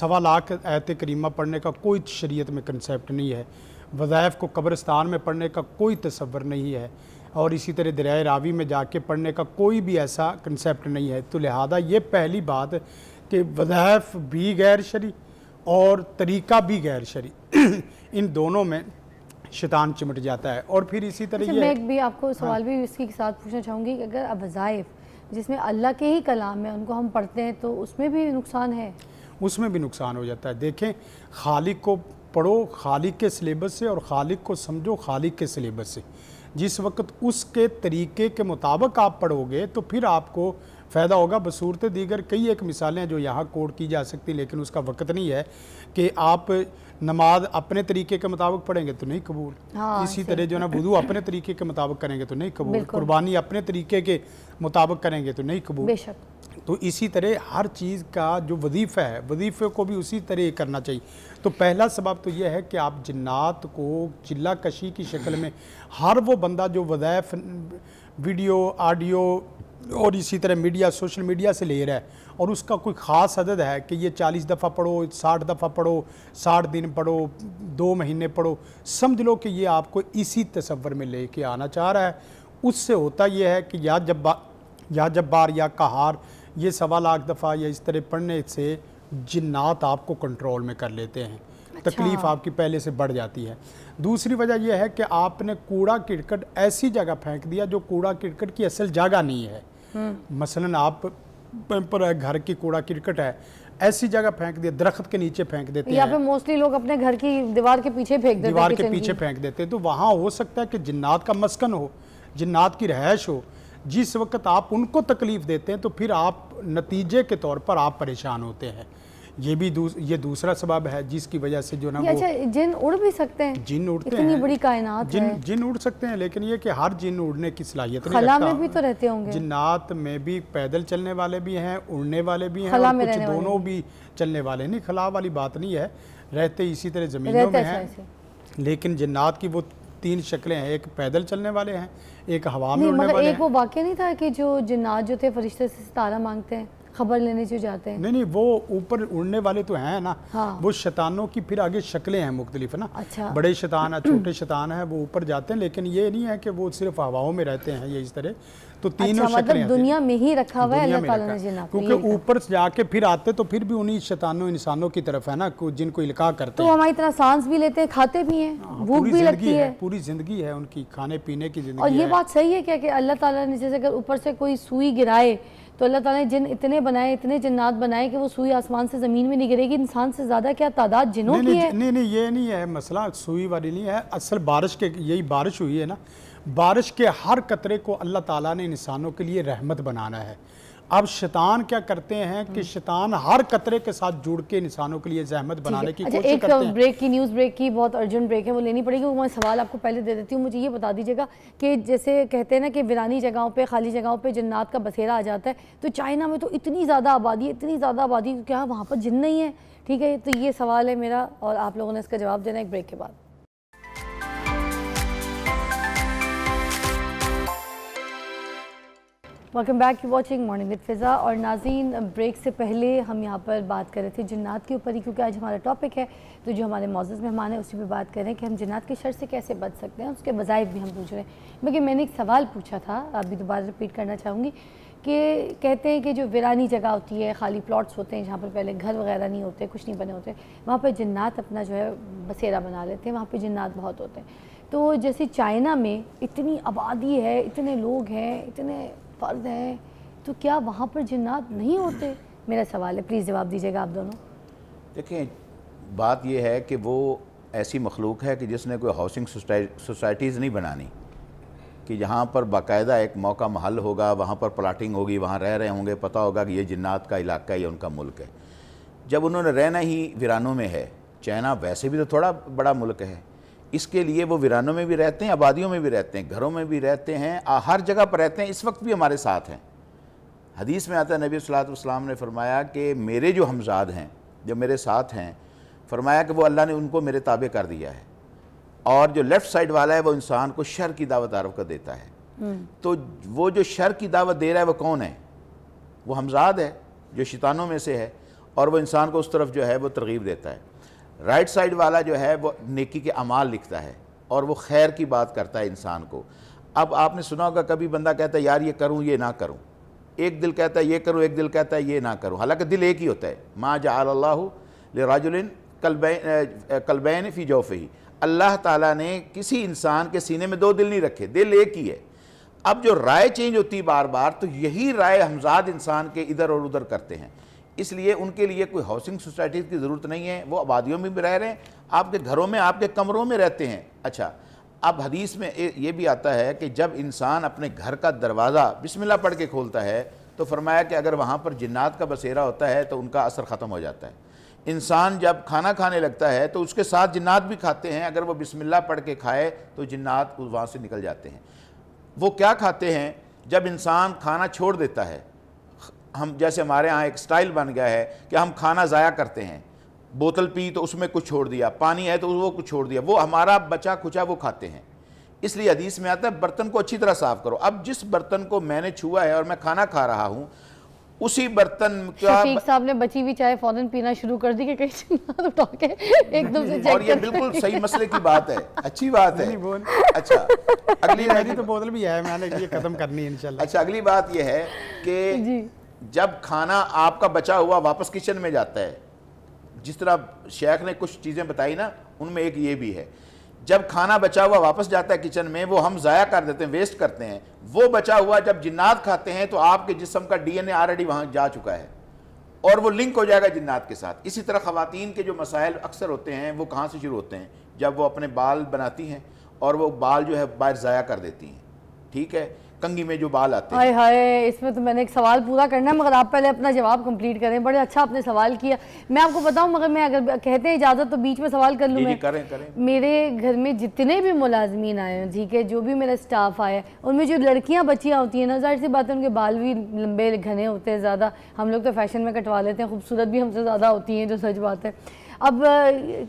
सवा लाख आयत करीमा पढ़ने का कोई शरीयत में कंसेप्ट नहीं है वज़ाइफ को कब्रस्तान में पढ़ने का कोई तस्वर नहीं है और इसी तरह दरिया रावी में जाके पढ़ने का कोई भी ऐसा कंसेप्ट नहीं है तो लिहाजा ये पहली बात कि वज़ाइफ भी गैर शरी और तरीका भी गैर शरी <clears throat> इन दोनों में शैतान चिमट जाता है और फिर इसी तरह अच्छा, मैं भी आपको हाँ। सवाल हाँ। भी इसके साथ पूछना चाहूँगी कि अगर वज़ाइफ जिसमें अल्लाह के ही कलाम है उनको हम पढ़ते हैं तो उसमें भी नुकसान है उसमें भी नुकसान हो जाता है देखें खालिक को पढ़ो खालिक के सिलेबस से और खालिक को समझो खालिक के सिलेबस से जिस वक्त उसके तरीके के मुताबिक आप पढ़ोगे तो फिर आपको फ़ायदा होगा बसूरत दीगर कई एक मिसालें जो यहाँ कोड की जा सकती लेकिन उसका वक्त नहीं है कि आप नमाज अपने तरीके के मुताबिक पढ़ेंगे तो नहीं कबूल हाँ, इसी तरह जो है ना वुदू अपने तरीके के मुताबिक करेंगे तो नहीं कबूल कुर्बानी अपने तरीके के मुताबिक करेंगे तो नहीं कबूल तो इसी तरह हर चीज़ का जो वजीफ़ा है वजीफ़े को भी उसी तरह करना चाहिए तो पहला सबब तो यह है कि आप जन्ात को चिल्ला कशी की शक्ल में हर वो बंदा जो वज़ैफ़ वीडियो ऑडियो और इसी तरह मीडिया सोशल मीडिया से ले रहा है और उसका कोई ख़ास अदद है कि ये चालीस दफ़ा पढ़ो साठ दफ़ा पढ़ो साठ दिन पढ़ो दो महीने पढ़ो समझ लो कि ये आपको इसी तस्वर में ले कर आना चाह रहा है उससे होता यह है कि या जब या जब्बार या कहार ये सवा लाख दफ़ा या इस तरह पढ़ने से जिन्नात आपको कंट्रोल में कर लेते हैं अच्छा। तकलीफ़ आपकी पहले से बढ़ जाती है दूसरी वजह यह है कि आपने कूड़ा किड़कट ऐसी जगह फेंक दिया जो कूड़ा किड़कट की असल जगह नहीं है हम्म। मसलन आप पर घर की कूड़ा किड़कट है ऐसी जगह फेंक दिया दरख्त के नीचे फेंक देते हैं पे मोस्टली लोग अपने घर की दीवार के पीछे फेंक देते दीवार के पीछे फेंक देते हैं तो वहाँ हो सकता है कि जिन्नात का मस्कन हो जिन्नात की रहायश हो जिस वक्त आप उनको तकलीफ़ देते हैं तो फिर आप नतीजे के तौर पर आप परेशान होते हैं ये भी दूस, ये दूसरा सबब है जिसकी वजह से जो ना वो अच्छा, जिन उड़ भी सकते हैं जिन उड़ते इतनी हैं बड़ी कायनात जिन है। जिन उड़ सकते हैं लेकिन ये कि हर जिन उड़ने की सलाहियत में भी तो रहते होंगे जिन्नात में भी पैदल चलने वाले भी हैं उड़ने वाले भी हैं कुछ दोनों भी चलने वाले नहीं खला वाली बात नहीं है रहते इसी तरह ज़मीनों में हैं लेकिन जिन्नात की वो तीन शक्लें हैं एक पैदल चलने वाले हैं एक हवा में उड़ने वाले एक वो वाक्य नहीं था कि जो जिन्नात जो थे फरिश्ते से सितारा मांगते हैं खबर लेने जो जाते हैं नहीं नहीं वो ऊपर उड़ने वाले तो हैं ना हाँ। वो शैतानों की फिर आगे शक्लें हैं मुख्तलिफ है ना अच्छा बड़े शैतान है छोटे <clears throat> शैतान है वो ऊपर जाते हैं लेकिन ये नहीं है कि वो सिर्फ हवाओं में रहते हैं ये इस तरह तो अच्छा, तीनों अच्छा, मतलब दुनिया में ही रखा हुआ है क्योंकि ऊपर जाके फिर आते तो फिर भी उन्हीं शैतानों इंसानों की तरफ है ना जिनको इलका करते तो हमारी तरह सांस भी लेते हैं खाते भी हैं हाँ, भूख भी लगती है पूरी जिंदगी है उनकी खाने पीने की जिंदगी और ये बात सही है क्या की अल्लाह ताला ने जैसे अगर ऊपर से कोई सुई गिराए तो अल्लाह ताला ने जिन इतने बनाए इतने जन्नात बनाए कि वो सुई आसमान से ज़मीन में नहीं गिरेगी इंसान से ज़्यादा क्या तादाद जिनों की है नहीं नहीं ये नहीं है मसला सुई वाली नहीं है असल बारिश के यही बारिश हुई है ना बारिश के हर कतरे को अल्लाह ताला ने इंसानों के लिए रहमत बनाना है अब शैतान क्या करते हैं कि हम्म। शैतान हर कतरे के साथ जुड़ के इंसानों के लिए जहमत बनाने की अच्छा, कोशिश एक करते हैं। ब्रेक की न्यूज़ ब्रेक की बहुत अर्जेंट ब्रेक है वो लेनी पड़ेगी वो मैं सवाल आपको पहले दे देती हूँ मुझे ये बता दीजिएगा कि जैसे कहते हैं ना कि वीरानी जगहों पर खाली जगहों पर जन्नात का बसेरा आ जाता है तो चाइना में तो इतनी ज़्यादा आबादी है इतनी ज़्यादा आबादी क्या वहाँ पर जिन्न नहीं है ठीक है तो ये सवाल है मेरा और आप लोगों ने इसका जवाब देना एक ब्रेक के बाद welcome back you watching morning with Fiza और नाजीन ब्रेक से पहले हम यहाँ पर बात कर रहे थे जन्नात के ऊपर ही क्योंकि आज हमारा टॉपिक है तो जो हमारे मोज़ मेहमान हैं उसी पर बात कर रहे हैं कि हम जन्नात के शर से कैसे बच सकते हैं उसके बजाय भी हम पूछ रहे हैं बल्कि मैंने एक सवाल पूछा था अभी दोबारा रिपीट करना चाहूँगी कि कहते हैं कि जो वीरानी जगह होती है खाली प्लाट्स होते हैं जहाँ पर पहले घर वगैरह नहीं होते कुछ नहीं बने होते वहाँ पर जन्नात अपना जो है बसेरा बना लेते हैं वहाँ पर जन्नात बहुत होते हैं तो जैसे चाइना में इतनी आबादी है इतने लोग हैं इतने फ़र्द है तो क्या वहाँ पर जिन्नात नहीं होते मेरा सवाल है प्लीज़ जवाब दीजिएगा आप दोनों देखें बात यह है कि वो ऐसी मखलूक है कि जिसने कोई हाउसिंग सोसाइटीज़ नहीं बनानी कि जहाँ पर बाकायदा एक मौका महल होगा वहाँ पर प्लाटिंग होगी वहाँ रह रहे होंगे पता होगा कि ये जन्नात का इलाका या उनका मुल्क है जब उन्होंने रहना ही वीरानों में है चाइना वैसे भी तो थोड़ा बड़ा मुल्क है इसके लिए वो वीरानों में भी रहते हैं आबादियों में भी रहते हैं घरों में भी रहते हैं हर जगह पर रहते हैं इस वक्त भी हमारे साथ हैं हदीस में आता है नबी सलाम ने फरमाया कि मेरे जो हमजाद हैं जो मेरे साथ हैं फरमाया कि वो अल्लाह ने उनको मेरे ताबे कर दिया है और जो लेफ़्ट साइड वाला है वो इंसान को शर की दावत आरफ कर देता है हम्म। तो वो जो शर की दावत दे रहा है वो कौन है वो हमजाद है जो शैतानों में से है और वो इंसान को उस तरफ जो है वो तरगीब देता है राइट साइड वाला जो है वो नेकी के अमाल लिखता है और वो खैर की बात करता है इंसान को अब आपने सुना होगा कभी बंदा कहता है यार ये करूँ ये ना करूँ एक दिल कहता है ये करूँ एक दिल कहता है ये ना करूँ हालांकि दिल एक ही होता है माँ जाल्लाह राजुलिन कलबैन कलबैन फ़ी जोफ़ी अल्लाह ताला ने किसी इंसान के सीने में दो दिल नहीं रखे दिल एक ही है अब जो राय चेंज होती बार बार तो यही राय हमजाद इंसान के इधर और उधर करते हैं इसलिए उनके लिए कोई हाउसिंग सोसाइटीज़ की ज़रूरत नहीं है वो आबादियों में भी रह रहे हैं आपके घरों में आपके कमरों में रहते हैं अच्छा अब हदीस में ये भी आता है कि जब इंसान अपने घर का दरवाज़ा बिस्मिल्लाह पढ़ के खोलता है तो फरमाया कि अगर वहाँ पर जिन्नात का बसेरा होता है तो उनका असर ख़त्म हो जाता है इंसान जब खाना खाने लगता है तो उसके साथ जिन्नात भी खाते हैं अगर वो बिस्मिल्लाह पढ़ के खाए तो जिन्नात वहाँ से निकल जाते हैं वो क्या खाते हैं जब इंसान खाना छोड़ देता है हम जैसे हमारे यहाँ एक स्टाइल बन गया है कि हम खाना ज़ाया करते हैं बोतल पी तो उसमें कुछ छोड़ दिया पानी है तो वो कुछ छोड़ दिया वो हमारा बचा खुचा वो खाते हैं इसलिए हदीस में आता है बर्तन को अच्छी तरह साफ़ करो अब जिस बर्तन को मैंने छुआ है और मैं खाना खा रहा हूँ उसी बर्तन साहब ने बची हुई चाय फौरन पीना शुरू कर दी कि कहीं तो टॉक है एकदम से और ये बिल्कुल सही मसले की बात है अच्छी बात है अच्छा अगली तो बोतल भी है मैंने ये खत्म करनी है अच्छा अगली बात ये है कि जब खाना आपका बचा हुआ वापस किचन में जाता है जिस तरह शेख ने कुछ चीज़ें बताई ना उनमें एक ये भी है जब खाना बचा हुआ वापस जाता है किचन में वो हम ज़ाया कर देते हैं वेस्ट करते हैं वो बचा हुआ जब जिन्नात खाते हैं तो आपके जिसम का ए ऑलरेडी वहाँ जा चुका है और वो लिंक हो जाएगा जिन्नात के साथ इसी तरह ख़वातीन के जो मसाइल अक्सर होते हैं वो कहाँ से शुरू होते हैं जब वो अपने बाल बनाती हैं और वो बाल जो है बाहर ज़ाया कर देती हैं ठीक है कंगी में जो बाल आते हैं हाय हाय इसमें तो मैंने एक सवाल पूरा करना है मगर आप पहले अपना जवाब कंप्लीट करें बड़े अच्छा आपने सवाल किया मैं आपको बताऊं मगर मैं अगर कहते हैं इजाज़त तो बीच में सवाल कर लूँ मैं करें करें मेरे घर में जितने भी मुलाजमीन आए हैं ठीक है जो भी मेरा स्टाफ आया है उनमें जो लड़कियाँ बच्चियाँ होती हैं ना जाहिर सी बात है उनके बाल भी लंबे घने होते हैं ज़्यादा हम लोग तो फैशन में कटवा लेते हैं खूबसूरत भी हमसे ज़्यादा होती हैं जो सच बात है अब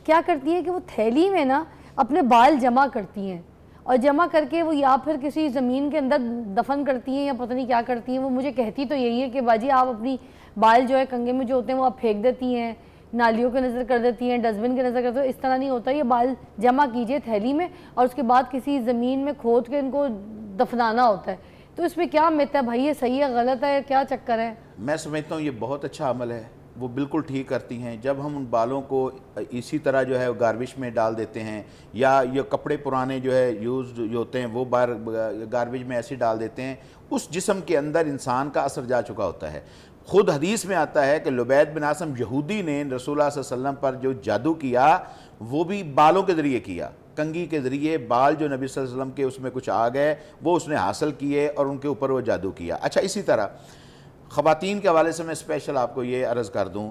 क्या करती हैं कि वो थैली में ना अपने बाल जमा करती हैं और जमा करके वो या फिर किसी ज़मीन के अंदर दफन करती हैं या पता नहीं क्या करती हैं वो मुझे कहती तो यही है कि बाजी आप अपनी बाल जो है कंगे में जो होते हैं वो आप फेंक देती हैं नालियों के नज़र कर देती हैं डस्टबिन के नज़र कर देती हैं इस तरह नहीं होता ये बाल जमा कीजिए थैली में और उसके बाद किसी ज़मीन में खोद के इनको दफनाना होता है तो इसमें क्या मित है भाई ये सही है गलत है क्या चक्कर है मैं समझता हूँ ये बहुत अच्छा अमल है वो बिल्कुल ठीक करती हैं जब हम उन बालों को इसी तरह जो है गार्बेज में डाल देते हैं या ये कपड़े पुराने जो है यूज़ जो होते हैं वो बार गार्बेज में ऐसे डाल देते हैं उस जिसम के अंदर इंसान का असर जा चुका होता है ख़ुद हदीस में आता है कि लुबैद बिन आसम यहूदी ने रसूल पर जो जादू किया वो भी बालों के ज़रिए किया कंगी के ज़रिए बाल जो नबी वसम के उसमें कुछ आ गए वो उसने हासिल किए और उनके ऊपर वो जादू किया अच्छा इसी तरह ख़वान के हवाले से मैं स्पेशल आपको ये अर्ज़ कर दूँ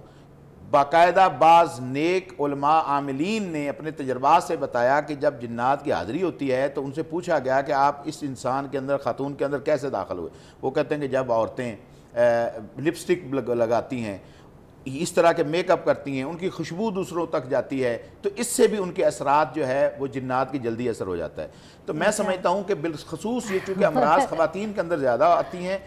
बाकायदा बाज़ नेक आमलिन ने अपने तजर्बा से बताया कि जब जन्नात की हाज़री होती है तो उनसे पूछा गया कि आप इस इंसान के अंदर ख़ातून के अंदर कैसे दाखिल हुए वो कहते हैं कि जब औरतें लिपस्टिक लगाती हैं इस तरह के मेकअप करती हैं उनकी खुशबू दूसरों तक जाती है तो इससे भी उनके असरात जो है वो जन्नात की जल्दी असर हो जाता है तो मैं अच्छा। समझता हूँ कि बिलखसूस ये चूँकि अमराज <laughs> ख़वान के अंदर ज़्यादा आती हैं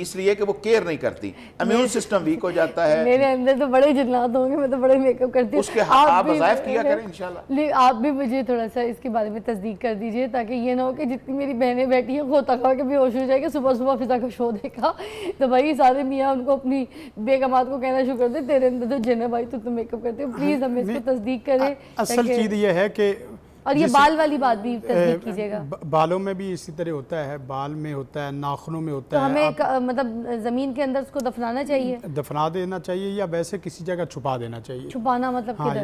इसलिए कि वो केयर नहीं करती इम्यून सिस्टम वीक हो जाता है मेरे अंदर तो बड़े जिन्नात होंगे मैं तो बड़े मेकअप करती हूँ उसके हाथ आप, आप किया करें इंशाल्लाह आप भी मुझे थोड़ा सा इसके बारे में तस्दीक कर दीजिए ताकि ये ना हो कि जितनी मेरी बहनें बैठी हैं खोता खा के बेहोश हो जाएगा सुबह सुबह फिजा का शो देखा तो भाई सारे मियाँ उनको अपनी बेगमात को कहना शुरू कर दे तेरे अंदर तो जिन भाई तू तो मेकअप करते हो प्लीज़ हमें इसको तस्दीक करें असल चीज़ यह है कि और ये बाल वाली बात भी कीजिएगा बालों में भी इसी तरह होता है बाल में होता है नाखनों में होता तो है हमें आप, मतलब ज़मीन के अंदर उसको दफनाना चाहिए दफना देना चाहिए या वैसे किसी जगह छुपा देना चाहिए छुपाना मतलब हाँ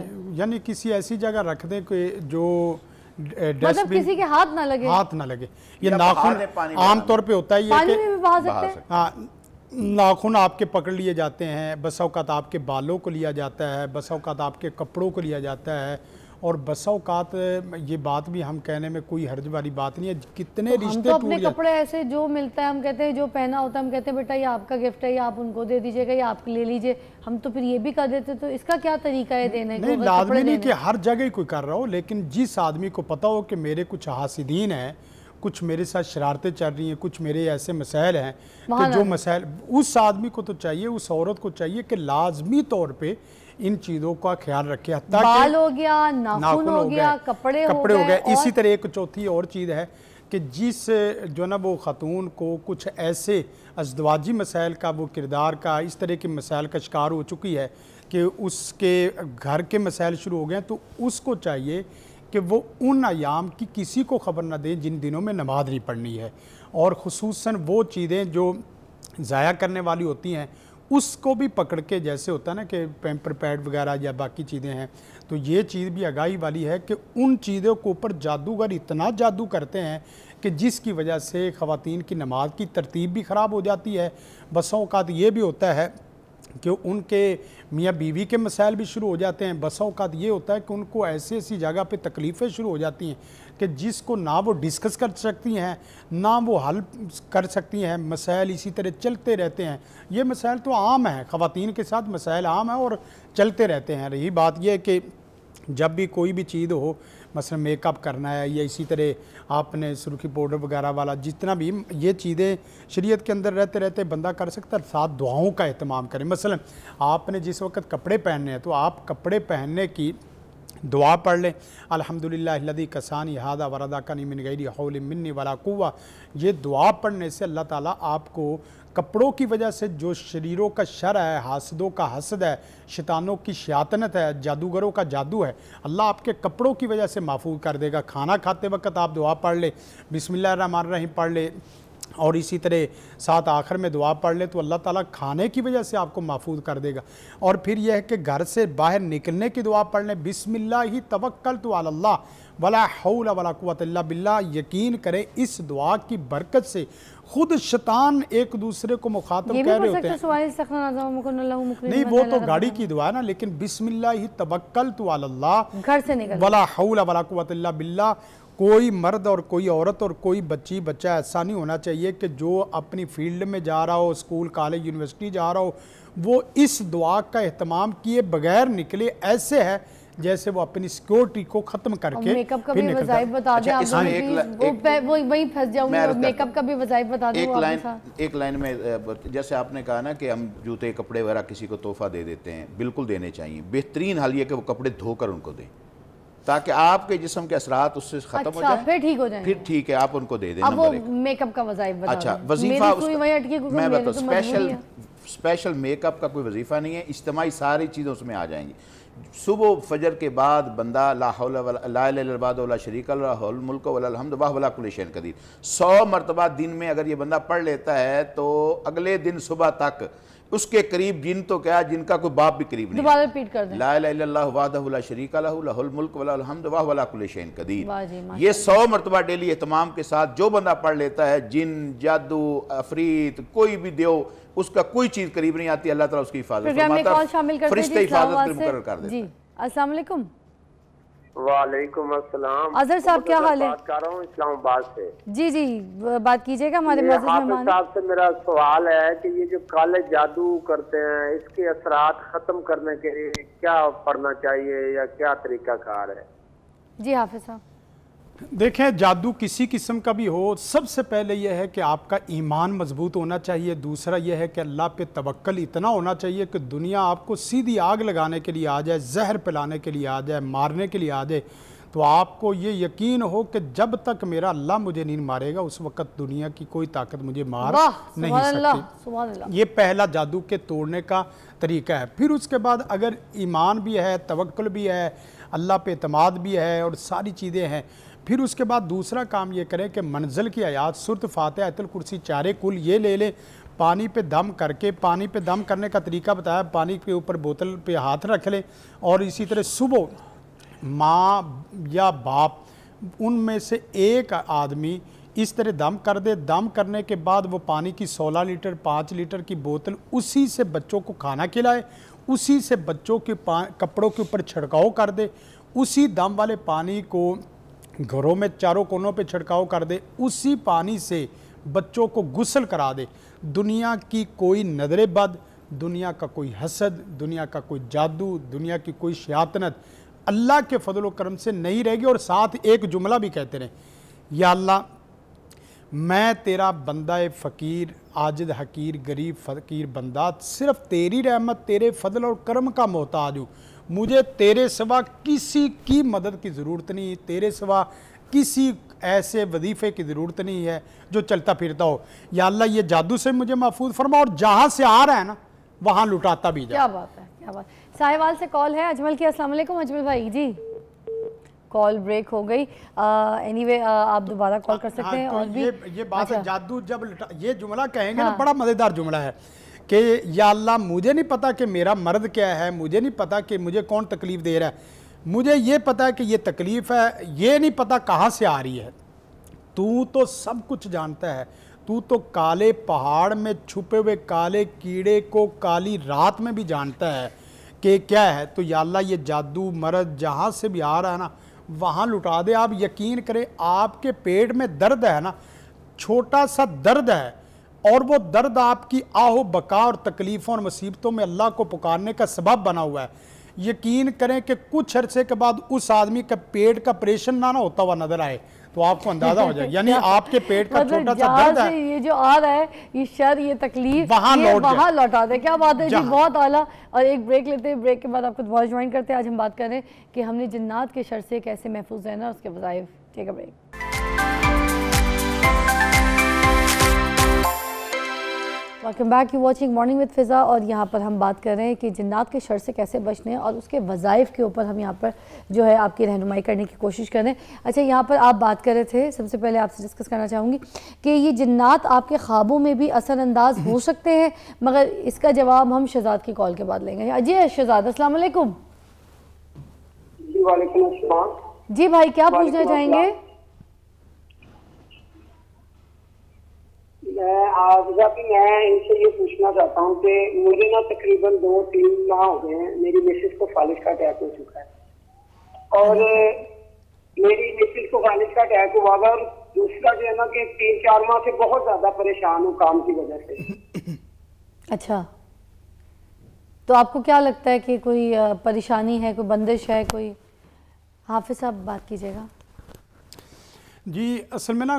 यानी किसी ऐसी जगह रख दे जो मतलब किसी के हाथ ना लगे हाथ ना लगे ये नाखून आमतौर पर होता है ये हाँ नाखून आपके पकड़ लिए जाते हैं बस अवकात आपके बालों को लिया जाता है बस अवकात आपके कपड़ों को लिया जाता है और बसौकात ये बात भी हम कहने में कोई हर्ज वाली बात नहीं है कितने तो, तो रिश्ते तो अपने कपड़े ऐसे जो मिलता है हम कहते हैं जो पहना होता है हम कहते हैं बेटा ये आपका गिफ्ट है ये आप उनको दे दीजिएगा ये आप ले लीजिए हम तो फिर ये भी कर देते तो इसका क्या तरीका है देने का तो लाजमी नहीं कि हर जगह कोई कर रहा हो लेकिन जिस आदमी को पता हो कि मेरे कुछ हासिदीन हैं कुछ मेरे साथ शरारतें चल रही हैं कुछ मेरे ऐसे मसाइल हैं कि जो मसाइल उस आदमी को तो चाहिए उस औरत को चाहिए कि लाजमी तौर पर इन चीज़ों का ख्याल रखे बाल हो गया नाखून हो गया कपड़े कपड़े हो गए इसी तरह एक चौथी और चीज़ है कि जिस जो ना वो ख़तून को कुछ ऐसे अजदवाजी मसाइल का वो किरदार का इस तरह के मसाइल का शिकार हो चुकी है कि उसके घर के मसाइल शुरू हो गए तो उसको चाहिए कि वो उन आयाम की किसी को खबर ना दें जिन दिनों में नमाज नहीं पढ़नी है और खसूस वो चीज़ें जो ज़ाया करने वाली होती हैं उसको भी पकड़ के जैसे होता है ना कि पेम्पर पैड वगैरह या बाकी चीज़ें हैं तो ये चीज़ भी आगाही वाली है कि उन चीज़ों के ऊपर जादूगर इतना जादू करते हैं कि जिसकी वजह से ख़वान की नमाज की तरतीब भी ख़राब हो जाती है बसों अवत ये भी होता है कि उनके मियाँ बीवी के मसाइल भी शुरू हो जाते हैं बसों का ये होता है कि उनको ऐसी ऐसी जगह पर तकलीफ़ें शुरू हो जाती हैं कि जिसको ना वो डिस्कस कर सकती हैं ना वो हल कर सकती हैं मसाइल इसी तरह चलते रहते हैं ये मसाइल तो आम हैं ख़वान के साथ मसाइल आम हैं और चलते रहते हैं रही बात यह है कि जब भी कोई भी चीज़ हो मसल मेकअप करना है या इसी तरह आपने सुरखी पाउडर वगैरह वाला जितना भी ये चीज़ें शरीयत के अंदर रहते रहते बंदा कर सकता है साथ दुआओं का अहतमाम करें मसलन आपने जिस वक्त कपड़े पहनने हैं तो आप कपड़े पहनने की दुआ पढ़ लें अलहमदिल्लादी कसानी हादा वरदा कनी मिन गैरी हौल मिन्नी वाला कुआ ये दुआ पढ़ने से अल्लाह ताला आपको कपड़ों की वजह से जो शरीरों का शर है हासदों का हसद है शैतानों की शयातनत है जादूगरों का जादू है अल्लाह आपके कपड़ों की वजह से माफू कर देगा खाना खाते वक्त आप दुआ पढ़ ले बिसमिल्लर पढ़ ले और इसी तरह साथ आखिर में दुआ पढ़ ले तो अल्लाह ताला खाने की वजह से आपको महफूज कर देगा और फिर यह है कि घर से बाहर निकलने की दुआ पढ़ लें बिसमिल्ला ही तवक्ल तो अल्लाह वला हौल वला कुतल्ला बिल्ला यकीन करें इस दुआ की बरकत से खुद शतान एक दूसरे को मुखातब कह रहे होते हैं नहीं वो तो गाड़ी की दुआ है ना लेकिन बिस्मिल्ला ही तवक्ल तो अल्लाह घर से निकल वला हौल वला कुतल्ला बिल्ला कोई मर्द और कोई औरत और कोई बच्ची बच्चा ऐसा नहीं होना चाहिए कि जो अपनी फील्ड में जा रहा हो स्कूल कॉलेज यूनिवर्सिटी जा रहा हो वो इस दुआ का अहतमाम किए बगैर निकले ऐसे है जैसे वो अपनी सिक्योरिटी को खत्म करके मेकअप का भी बता दें अच्छा, आप एक, वो एक, वो, फंस मेकअप का भी बता दें एक लाइन एक लाइन में जैसे आपने कहा ना कि हम जूते कपड़े वगैरह किसी को तोहफा दे देते हैं बिल्कुल देने चाहिए बेहतरीन हाल ये कि वो कपड़े धोकर उनको दें ताकि आपके जिसम के असरात उससे खत्म अच्छा, हो जाए फिर ठीक हो जाए फिर ठीक है आप उनको दे दें मेकअप का अच्छा, वजीफा अच्छा वजीफा मैं बताऊँ स्पेशल स्पेशल मेकअप का कोई वजीफा नहीं है इज्तमाही सारी चीज़ें उसमें आ जाएंगी सुबह फजर के बाद बंदा लाहौलाबाद शरीक मुल्क वाहन कदीर सौ मरतबा दिन में अगर ये बंदा पढ़ लेता है तो अगले दिन सुबह तक उसके करीब जिन तो क्या जिनका कोई बाप भी करीब नहीं कर कदीर ये सौ मरतबा डेली अहतमाम के साथ जो बंदा पढ़ लेता है जिन जादू अफरीत कोई भी देव उसका कोई चीज़ करीब नहीं आती अल्लाह तला उसकी हिफाजत फरिश्ते हिफाजत मुकर कर वालेकुम अजहर साहब क्या हाल है बात कर रहा हूँ इस्लामाबाद से जी जी बात कीजिएगा हमारे साहब से मेरा सवाल है कि ये जो काले जादू करते हैं इसके असरात खत्म करने के लिए क्या पढ़ना चाहिए या क्या तरीका कार है जी हाफिज साहब देखें जादू किसी किस्म का भी हो सबसे पहले यह है कि आपका ईमान मजबूत होना चाहिए दूसरा यह है कि अल्लाह पे तवक्ल इतना होना चाहिए कि दुनिया आपको सीधी आग लगाने के लिए आ जाए जहर पिलाने के लिए आ जाए मारने के लिए आ जाए तो आपको ये यकीन हो कि जब तक मेरा अल्लाह मुझे नहीं मारेगा उस वक़्त दुनिया की कोई ताकत मुझे मार नहीं सकती ये पहला जादू के तोड़ने का तरीका है फिर उसके बाद अगर ईमान भी है तवक्ल भी है अल्लाह पे अतमाद भी है और सारी चीज़ें हैं फिर उसके बाद दूसरा काम ये करें कि मंजिल की आयात सुरत फातह अतल कुर्सी चारे कुल ये ले लें पानी पे दम करके पानी पे दम करने का तरीका बताया पानी के ऊपर बोतल पे हाथ रख लें और इसी तरह सुबह माँ या बाप उनमें से एक आदमी इस तरह दम कर दे दम करने के बाद वो पानी की 16 लीटर 5 लीटर की बोतल उसी से बच्चों को खाना खिलाए उसी से बच्चों के कपड़ों के ऊपर छिड़काव कर दे उसी दम वाले पानी को घरों में चारों कोनों पे छिड़काव कर दे उसी पानी से बच्चों को गुसल करा दे दुनिया की कोई नदर बद दुनिया का कोई हसद दुनिया का कोई जादू दुनिया की कोई शयातनत अल्लाह के फजल करम से नहीं रहेगी और साथ एक जुमला भी कहते रहे या अल्लाह मैं तेरा बंदा फ़कीर आजद हकीर गरीब फ़कीर बंदा सिर्फ़ तेरी रहमत तेरे फजल और कर्म का मोहताज हूँ मुझे तेरे सिवा किसी की मदद की ज़रूरत नहीं तेरे सिवा किसी ऐसे वजीफ़े की ज़रूरत नहीं है जो चलता फिरता हो या अल्लाह ये जादू से मुझे महफूज फरमा और जहाँ से आ रहा है ना वहाँ लुटाता भी क्या बात है क्या बात साहिवाल से कॉल है अजमल की अस्सलाम वालेकुम अजमल भाई जी कॉल ब्रेक हो गई एनी वे आप दोबारा कॉल कर सकते हाँ, हैं तो और ये, भी ये बात अच्छा। है जादू जब ये जुमला कहेंगे हाँ। ना बड़ा मज़ेदार जुमला है कि या अल्लाह मुझे नहीं पता कि मेरा मर्द क्या है मुझे नहीं पता कि मुझे कौन तकलीफ़ दे रहा है मुझे ये पता है कि ये तकलीफ़ है ये नहीं पता कहाँ से आ रही है तू तो सब कुछ जानता है तू तो काले पहाड़ में छुपे हुए काले कीड़े को काली रात में भी जानता है कि क्या है तो या अल्लाह ये जादू मर्द जहाँ से भी आ रहा है ना वहाँ लुटा दे आप यकीन करें आपके पेट में दर्द है ना छोटा सा दर्द है और वो दर्द आपकी आहो बका और तकलीफ़ों और मुसीबतों में अल्लाह को पुकारने का सबब बना हुआ है यकीन करें कि कुछ अरसे के बाद उस आदमी का पेट का ऑपरेशन ना ना होता हुआ नजर आए तो आपको अंदाजा हो जाए यानी <laughs> आपके पेट का छोटा सा दर्द है ये जो आ रहा है ये शायद ये तकलीफ वहाँ लौट वहाँ लौटा दे क्या बात है जी बहुत आला और एक ब्रेक लेते हैं ब्रेक के बाद आपको दोबारा ज्वाइन करते हैं आज हम बात करें कि हमने जिन्नात के शर से कैसे महफूज रहना उसके बजाय ठीक है break welcome back you watching morning with Fiza और यहाँ पर हम बात कर रहे हैं कि जिन्नात के शर से कैसे बचने और उसके वज़ाइफ के ऊपर हम यहाँ पर जो है आपकी रहनुमाई करने की कोशिश कर रहे हैं अच्छा यहाँ पर आप बात कर रहे थे सबसे पहले आपसे डिस्कस करना चाहूँगी कि ये जन्नात आपके ख्वाबों में भी असरानंदाज हो सकते हैं मगर इसका जवाब हम शहजाद की कॉल के बाद लेंगे अजय हाँ शहजाद असलकुम जी भाई क्या पूछना चाहेंगे मैं भी मैं इनसे ये पूछना चाहता हूँ कि मुझे ना तकरीबन दो तीन माह हो गए हैं मेरी को फालिश का अटैक हो चुका है और हाँ मेरी को फालिश का अटैक हुआ था और दूसरा जो है ना कि तीन चार माह से बहुत ज्यादा परेशान हूँ काम की वजह से अच्छा तो आपको क्या लगता है कि कोई परेशानी है कोई बंदिश है कोई हाफिज साहब बात कीजिएगा जी असल में ना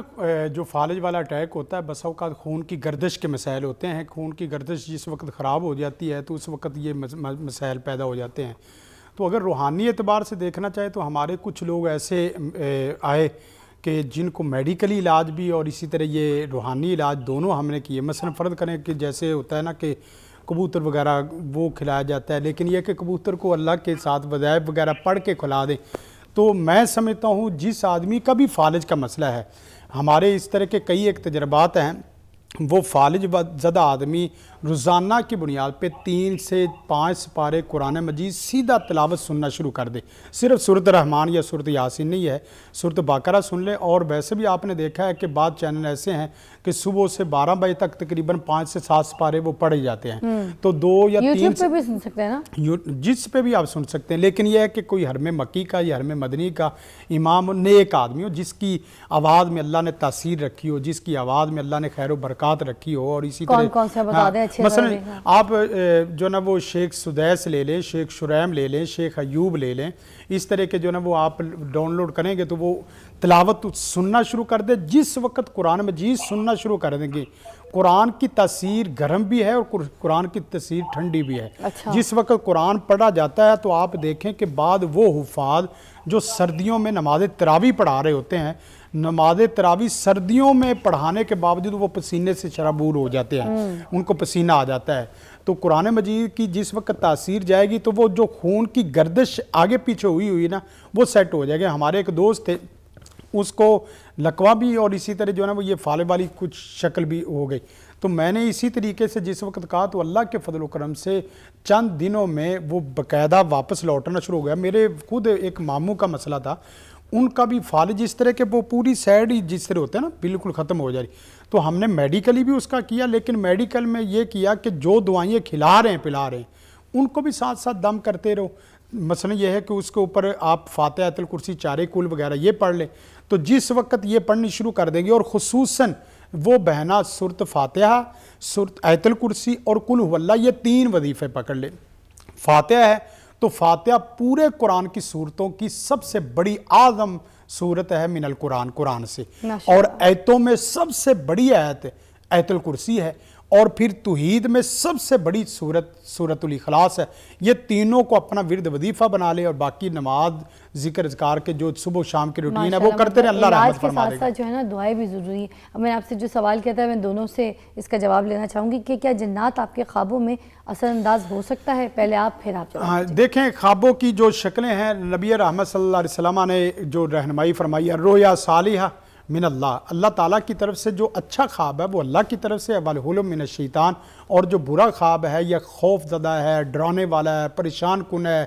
जो फालज वाला अटैक होता है बसा अवकात खून की गर्दिश के मसाइल होते हैं खून की गर्दिश जिस वक्त ख़राब हो जाती है तो उस वक्त ये मसाइल पैदा हो जाते हैं तो अगर रूहानी एतबार से देखना चाहे तो हमारे कुछ लोग ऐसे आए कि जिनको मेडिकली इलाज भी और इसी तरह ये रूहानी इलाज दोनों हमने किए मसलन फ़र्द करें कि जैसे होता है ना कि कबूतर वगैरह वो खिलाया जाता है लेकिन यह कि कबूतर को अल्लाह के साथ वज़ायब वगैरह पढ़ के खिला दें तो मैं समझता हूँ जिस आदमी का भी फालज का मसला है हमारे इस तरह के कई एक तजर्बात हैं वो फालज ज़दा आदमी रोज़ाना की बुनियाद पर तीन से पाँच सपारे कुरान मजीद सीधा तलावत सुनना शुरू कर दे सिर्फ सूरत रहमान या सूरत यासिन नहीं है सूरत बाकरा सुन ले और वैसे भी आपने देखा है कि बाद चैनल ऐसे हैं कि सुबह से बारह बजे तक तकरीबन पाँच से सात सपारे वो पढ़े जाते हैं हम्म। तो दो या तीन पे भी सुन सकते हैं ना जिस पे भी आप सुन सकते हैं लेकिन यह है कि कोई हरम मक्की का या हरम मदनी का इमाम नेक आदमी हो जिसकी आवाज़ में अल्लाह ने तासीर रखी हो जिसकी आवाज़ में अल्लाह ने खैर बरक़ात रखी हो और इसी तरह मसलन आप जो ना वो शेख सुदैस ले लें शेख शुरैम ले लें शेख अयूब ले लें इस तरह के जो ना वो आप डाउनलोड करेंगे तो वो तलावत सुनना शुरू कर दे जिस वक्त कुरान मजीद सुनना शुरू कर देंगे कुरान की तस्वीर गर्म भी है और कुरान की तस्वीर ठंडी भी है अच्छा। जिस वक्त कुरान पढ़ा जाता है तो आप देखें कि बाद वो हुफाज जो सर्दियों में नमाज तरावी पढ़ा रहे होते हैं नमाज तरावी सर्दियों में पढ़ाने के बावजूद वो पसीने से शराबूर हो जाते हैं हम्म। उनको पसीना आ जाता है तो कुरान मजीद की जिस वक्त तासीर जाएगी तो वो जो खून की गर्दिश आगे पीछे हुई हुई ना वो सेट हो जाएगा हमारे एक दोस्त थे उसको लकवा भी और इसी तरह जो है ना वो ये फाले वाली कुछ शक्ल भी हो गई तो मैंने इसी तरीके से जिस वक्त कहा तो अल्लाह के फजल करम से चंद दिनों में वो बकायदा वापस लौटना शुरू हो गया मेरे खुद एक मामू का मसला था उनका भी फल जिस तरह के वो पूरी सैड ही जिस तरह होते हैं ना बिल्कुल ख़त्म हो जा रही तो हमने मेडिकली भी उसका किया लेकिन मेडिकल में ये किया कि जो दवाइयाँ खिला रहे हैं पिला रहे हैं उनको भी साथ साथ दम करते रहो मसला ये है कि उसके ऊपर आप फ़ातहतल कुर्सी चारे कुल वगैरह ये पढ़ लें तो जिस वक्त ये पढ़नी शुरू कर देंगे और खसूस वो बहना सुरत फातहा सुरत आयतल कुर्सी और कुल वल्ला ये तीन वजीफ़े पकड़ लें फातह है तो फातिहा पूरे कुरान की सूरतों की सबसे बड़ी आज़म सूरत है मिनल कुरान कुरान से और ऐतों में सबसे बड़ी आयत ऐतुल कुर्सी है और फिर तोहीद में सबसे बड़ी सूरत सूरत अखलास है ये तीनों को अपना विरद वजीफ़ा बना ले और बाकी नमाज जिक्र अजकार के जो सुबह शाम की रूटीन है वो करते रहे मतलब अल्लाह रहमत जो है ना दुआएं भी ज़रूरी है अब मैंने आपसे जो सवाल किया था मैं दोनों से इसका जवाब लेना चाहूँगी कि क्या जन्नात आपके ख्वाबों में असरअंदाज हो सकता है पहले आप फिर आप हाँ देखें ख्वाबों की जो शक्लें हैं नबी रहमत सल्ला वसलम ने जो रहनमाई फरमाई है रोया सालिहा मिनल्ला अल्लाह ताला की तरफ से जो अच्छा ख्वाब है वो अल्लाह की तरफ से वलहुल मिन शैतान और जो बुरा ख्वाब है या खौफ ज़दा है डराने वाला है परेशान कन है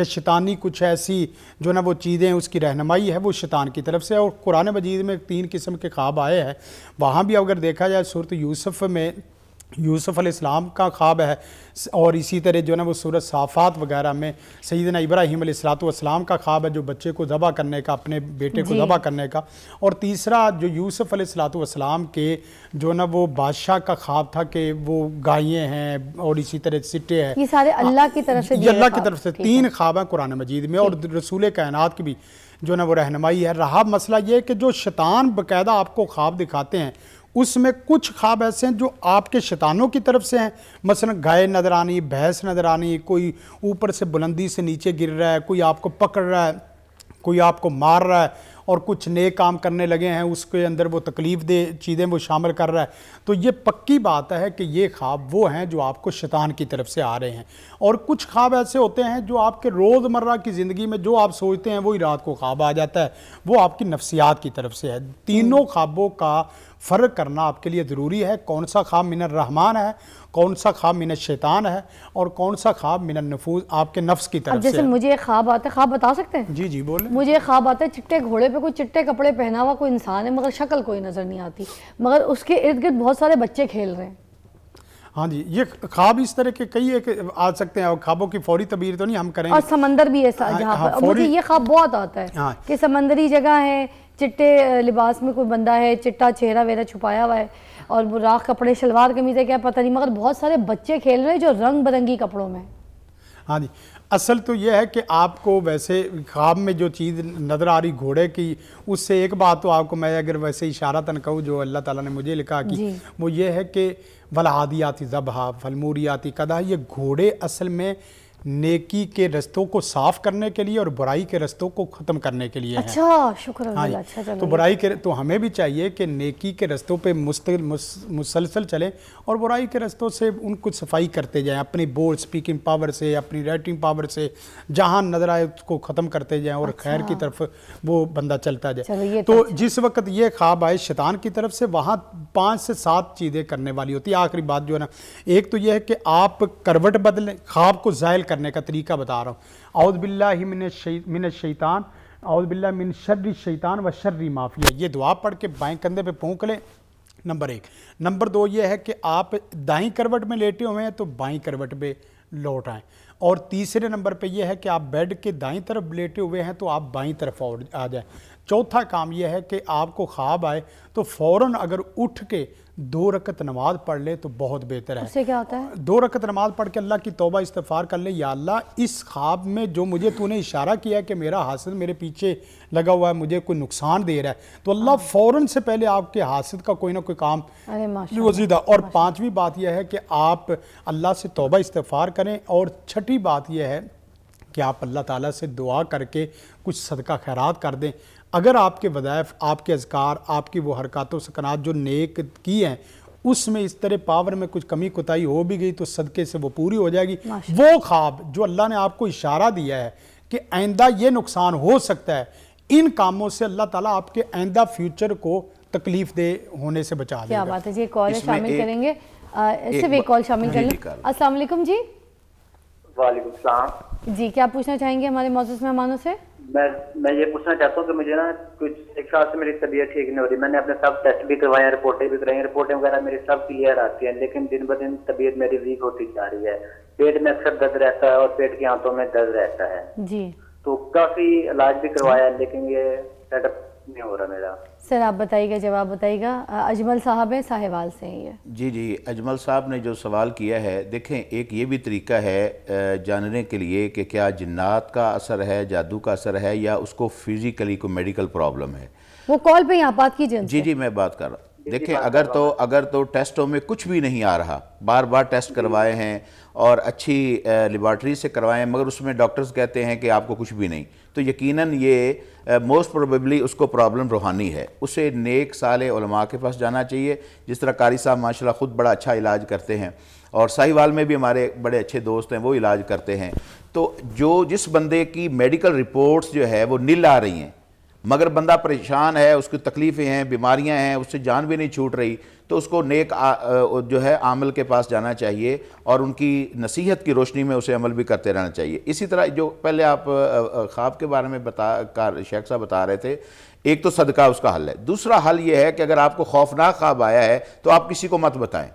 या शैतानी कुछ ऐसी जो ना वो चीज़ें उसकी रहनमाई है वो शैतान की तरफ से और कुरान मजीद में तीन किस्म के ख्वाब आए हैं वहाँ भी अगर देखा जाए सूरत यूसुफ़ में यूसुफ़ अलैहिस्सलाम का ख्वाब है और इसी तरह जो है ना वो सूरत साफ़ात वगैरह में सईदना इब्राहिम सलाम का ख्वाब है जो बच्चे को ज़बा करने का अपने बेटे को ज़बा करने का और तीसरा जो यूसुफ़ सलाम के जो ना वो बादशाह का ख्वाब था कि वो गायें हैं और इसी तरह सिटे हैं ये सारे हाँ, अल्लाह की तरफ से अल्लाह की तरफ से तीन ख्वाब हैं कुरान मजीद में और रसूल कायनत की भी जो ना वो रहनमाई है रहा मसला ये है कि जो शैतान बाकायदा आपको ख्वाब दिखाते हैं उसमें कुछ ख्वाब ऐसे हैं जो आपके शैतानों की तरफ से हैं मसलन गाय नज़र आनी भैंस नज़र आनी कोई ऊपर से बुलंदी से नीचे गिर रहा है कोई आपको पकड़ रहा है कोई आपको मार रहा है और कुछ नए काम करने लगे हैं उसके अंदर वो तकलीफ़ दे चीज़ें वो शामिल कर रहा है तो ये पक्की बात है कि ये ख्वाब वो हैं जो आपको शैतान की तरफ से आ रहे हैं और कुछ ख्वाब ऐसे होते हैं जो आपके रोज़मर्रा की ज़िंदगी में जो आप सोचते हैं वही रात को ख्वाब आ जाता है वो आपकी नफसियात की तरफ से है तीनों ख्वाबों का फ़र्क करना आपके लिए ज़रूरी है कौन सा ख्वाब मिन रहमान है कौन सा ख्वाब मिन शैतान है और कौन सा ख्वाब मिन नफूज आपके नफ्स की तरफ जैसे मुझे ख्वाब आता है ख्वाब बता सकते हैं जी जी बोले मुझे ख्वाब आता है चिट्टे घोड़े पे कोई चिट्टे कपड़े पहना हुआ कोई इंसान है मगर शक्ल कोई नज़र नहीं आती मगर उसके इर्द गिर्द बहुत सारे बच्चे खेल रहे हैं हाँ जी ये ख्वाब इस तरह के कई एक आ सकते हैं और ख्वाबों की फौरी तबीर तो नहीं हम करेंगे और समंदर भी ऐसा हाँ, जहाँ हाँ, पर मुझे ये ख्वाब बहुत आता है हाँ, कि समंदरी जगह है चिट्टे लिबास में कोई बंदा है चिट्टा चेहरा वेरा छुपाया हुआ है और वो राख कपड़े शलवार कमीज है क्या पता नहीं मगर बहुत सारे बच्चे खेल रहे हैं जो रंग बिरंगी कपड़ों में हाँ जी असल तो यह है कि आपको वैसे ख्वाब में जो चीज़ नज़र आ रही घोड़े की उससे एक बात तो आपको मैं अगर वैसे इशारा तन कहूँ जो अल्लाह ताला ने मुझे लिखा कि वो ये है कि वलादियाती ज़बहा फलमूरियाती कदा ये घोड़े असल में नेकी के रस्तों को साफ करने के लिए और बुराई के रस्तों को ख़त्म करने के लिए अच्छा शुक्र हाँ अच्छा तो बुराई के तो हमें भी चाहिए कि नेकी के रस्तों पे मुस्तिल मुस, मुसलसल चले और बुराई के रस्तों से उनको सफाई करते जाएं अपनी बोल स्पीकिंग पावर से अपनी राइटिंग पावर से जहाँ नज़र आए उसको ख़त्म करते जाए और अच्छा। खैर की अच्छा। तरफ वो बंदा चलता जाए तो, तो अच्छा। जिस वक्त ये ख्वाब आए शैतान की तरफ से वहाँ पाँच से सात चीज़ें करने वाली होती है आखिरी बात जो है ना एक तो यह है कि आप करवट बदलें ख्वाब को ज़ायल करने का तरीका बता रहा हूँ अउदबिल्ला मिन शैतान अउदबिल्ला मिन शर्र शैतान व शर्र माफिया ये दुआ पढ़ के बाएँ कंधे पर फूँक लें नंबर एक नंबर दो ये है कि आप दाई करवट में लेटे हुए हैं तो बाई करवट पर लौट आएँ और तीसरे नंबर पे ये है कि आप बेड के दाई तरफ लेटे हुए हैं तो आप बाई तरफ और आ जाएँ चौथा काम यह है कि आपको ख्वाब आए तो फ़ौर अगर उठ के दो रकत नमाज पढ़ ले तो बहुत बेहतर है उससे क्या होता है दो रकत नमाज पढ़ के अल्लाह की तोबा इस्तफ़ार कर ले या अल्लाह इस ख्वाब में जो मुझे तूने इशारा किया है कि मेरा हासिल मेरे पीछे लगा हुआ है मुझे कोई नुकसान दे रहा है तो अल्लाह हाँ। फ़ौर से पहले आपके हासिल का कोई ना कोई काम वजीदा और पाँचवीं बात यह है कि आप अल्लाह से तोबा इस्तफ़ार करें और छठी बात यह है कि आप अल्लाह ताला से दुआ करके कुछ सदका खैरात कर दें अगर आपके वज़ायफ आपके अजकार आपकी वो हरकतों सकनात जो नेक की हैं उसमें इस तरह पावर में कुछ कमी कोताही हो भी गई तो सदक़े से वो पूरी हो जाएगी वो ख्वाब जो अल्लाह ने आपको इशारा दिया है कि आइंदा ये नुकसान हो सकता है इन कामों से अल्लाह ताला आपके आइंदा फ्यूचर को तकलीफ दे होने से बचा क्या बात है जी कॉल शामिल करेंगे सिर्फ एक कॉल शामिल कर लें अस्सलाम जी वाले जी क्या पूछना चाहेंगे हमारे मौजूद मेहमानों से मैं मैं ये पूछना चाहता हूँ कि मुझे ना कुछ एक साल से मेरी तबीयत ठीक नहीं हो रही मैंने अपने सब टेस्ट भी करवाए रिपोर्टें भी कराई रिपोर्टें वगैरह मेरी सब क्लियर आती हैं लेकिन दिन ब दिन तबीयत मेरी वीक होती जा रही है पेट में अक्सर दर्द रहता है और पेट की आंतों में दर्द रहता है जी तो काफी इलाज भी करवाया लेकिन ये सेटअप नहीं हो रहा मेरा सर आप बताइएगा जवाब बताइएगा अजमल साहब है साहेवाल से ही है जी जी अजमल साहब ने जो सवाल किया है देखें एक ये भी तरीका है जानने के लिए कि क्या जिन्नात का असर है जादू का असर है या उसको फिज़िकली को मेडिकल प्रॉब्लम है वो कॉल पे यहाँ बात कीजिए जी जी मैं बात कर रहा हूँ देखें तो, अगर तो अगर तो टेस्टों में कुछ भी नहीं आ रहा बार बार टेस्ट करवाए हैं और अच्छी लेबॉर्ट्री से करवाए हैं मगर उसमें डॉक्टर्स कहते हैं कि आपको कुछ भी नहीं तो यकीनन ये मोस्ट प्रोबेबली उसको प्रॉब्लम रूहानी है उसे नेक साल उलमा के पास जाना चाहिए जिस तरह कारी साहब माशाल्लाह ख़ुद बड़ा अच्छा इलाज करते हैं और साहिवाल में भी हमारे बड़े अच्छे दोस्त हैं वो इलाज करते हैं तो जो जिस बंदे की मेडिकल रिपोर्ट्स जो है वो नील आ रही हैं मगर बंदा परेशान है उसकी तकलीफ़ें हैं बीमारियां हैं उससे जान भी नहीं छूट रही तो उसको नेक आ, जो है आमल के पास जाना चाहिए और उनकी नसीहत की रोशनी में उसे अमल भी करते रहना चाहिए इसी तरह जो पहले आप ख्वाब के बारे में बता शेख साहब बता रहे थे एक तो सदका उसका हल है दूसरा हल ये है कि अगर आपको खौफनाक ख्वाब आया है तो आप किसी को मत बताएं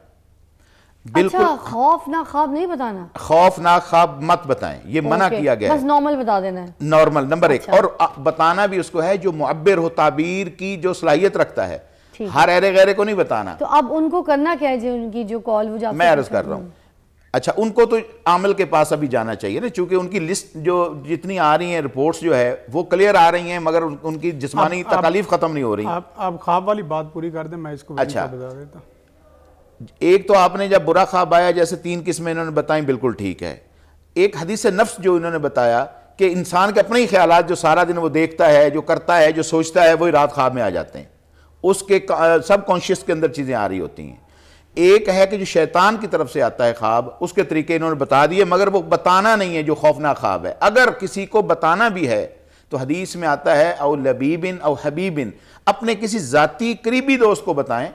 बिल्कुल अच्छा, खौफ ना खाब नहीं बताना खौफ ना खाब मत बताएं ये मना किया गया बस नॉर्मल बता देना है नॉर्मल नंबर अच्छा। एक और बताना भी उसको है जो मुअब्बिर हो ताबीर की जो सलाहियत रखता है हर अरे गहरे को नहीं बताना तो अब उनको करना क्या है जो उनकी जो कॉल वो मैं अर्ज कर रहा हूँ अच्छा उनको तो आमिल के पास अभी जाना चाहिए ना चूंकि उनकी लिस्ट जो जितनी आ रही है रिपोर्ट्स जो है वो क्लियर आ रही हैं मगर उनकी जिस्मानी तकालीफ खत्म नहीं हो रही आप, आप वाली बात पूरी कर दें मैं इसको अच्छा बता देता एक तो आपने जब बुरा ख्वाब आया जैसे तीन किस्में इन्होंने बताई बिल्कुल ठीक है एक हदीस नफ्स जो इन्होंने बताया कि इंसान के अपने ही ख्याल जो सारा दिन वो देखता है जो करता है जो सोचता है वही रात ख्वाब में आ जाते हैं उसके सब कॉन्शियस के अंदर चीज़ें आ रही होती हैं एक है कि जो शैतान की तरफ से आता है ख्वाब उसके तरीके इन्होंने बता दिए मगर वो बताना नहीं है जो खौफनाक ख्वाब है अगर किसी को बताना भी है तो हदीस में आता है अव लबीबिन अव हबीबिन अपने किसी ज़ाती करीबी दोस्त को बताएं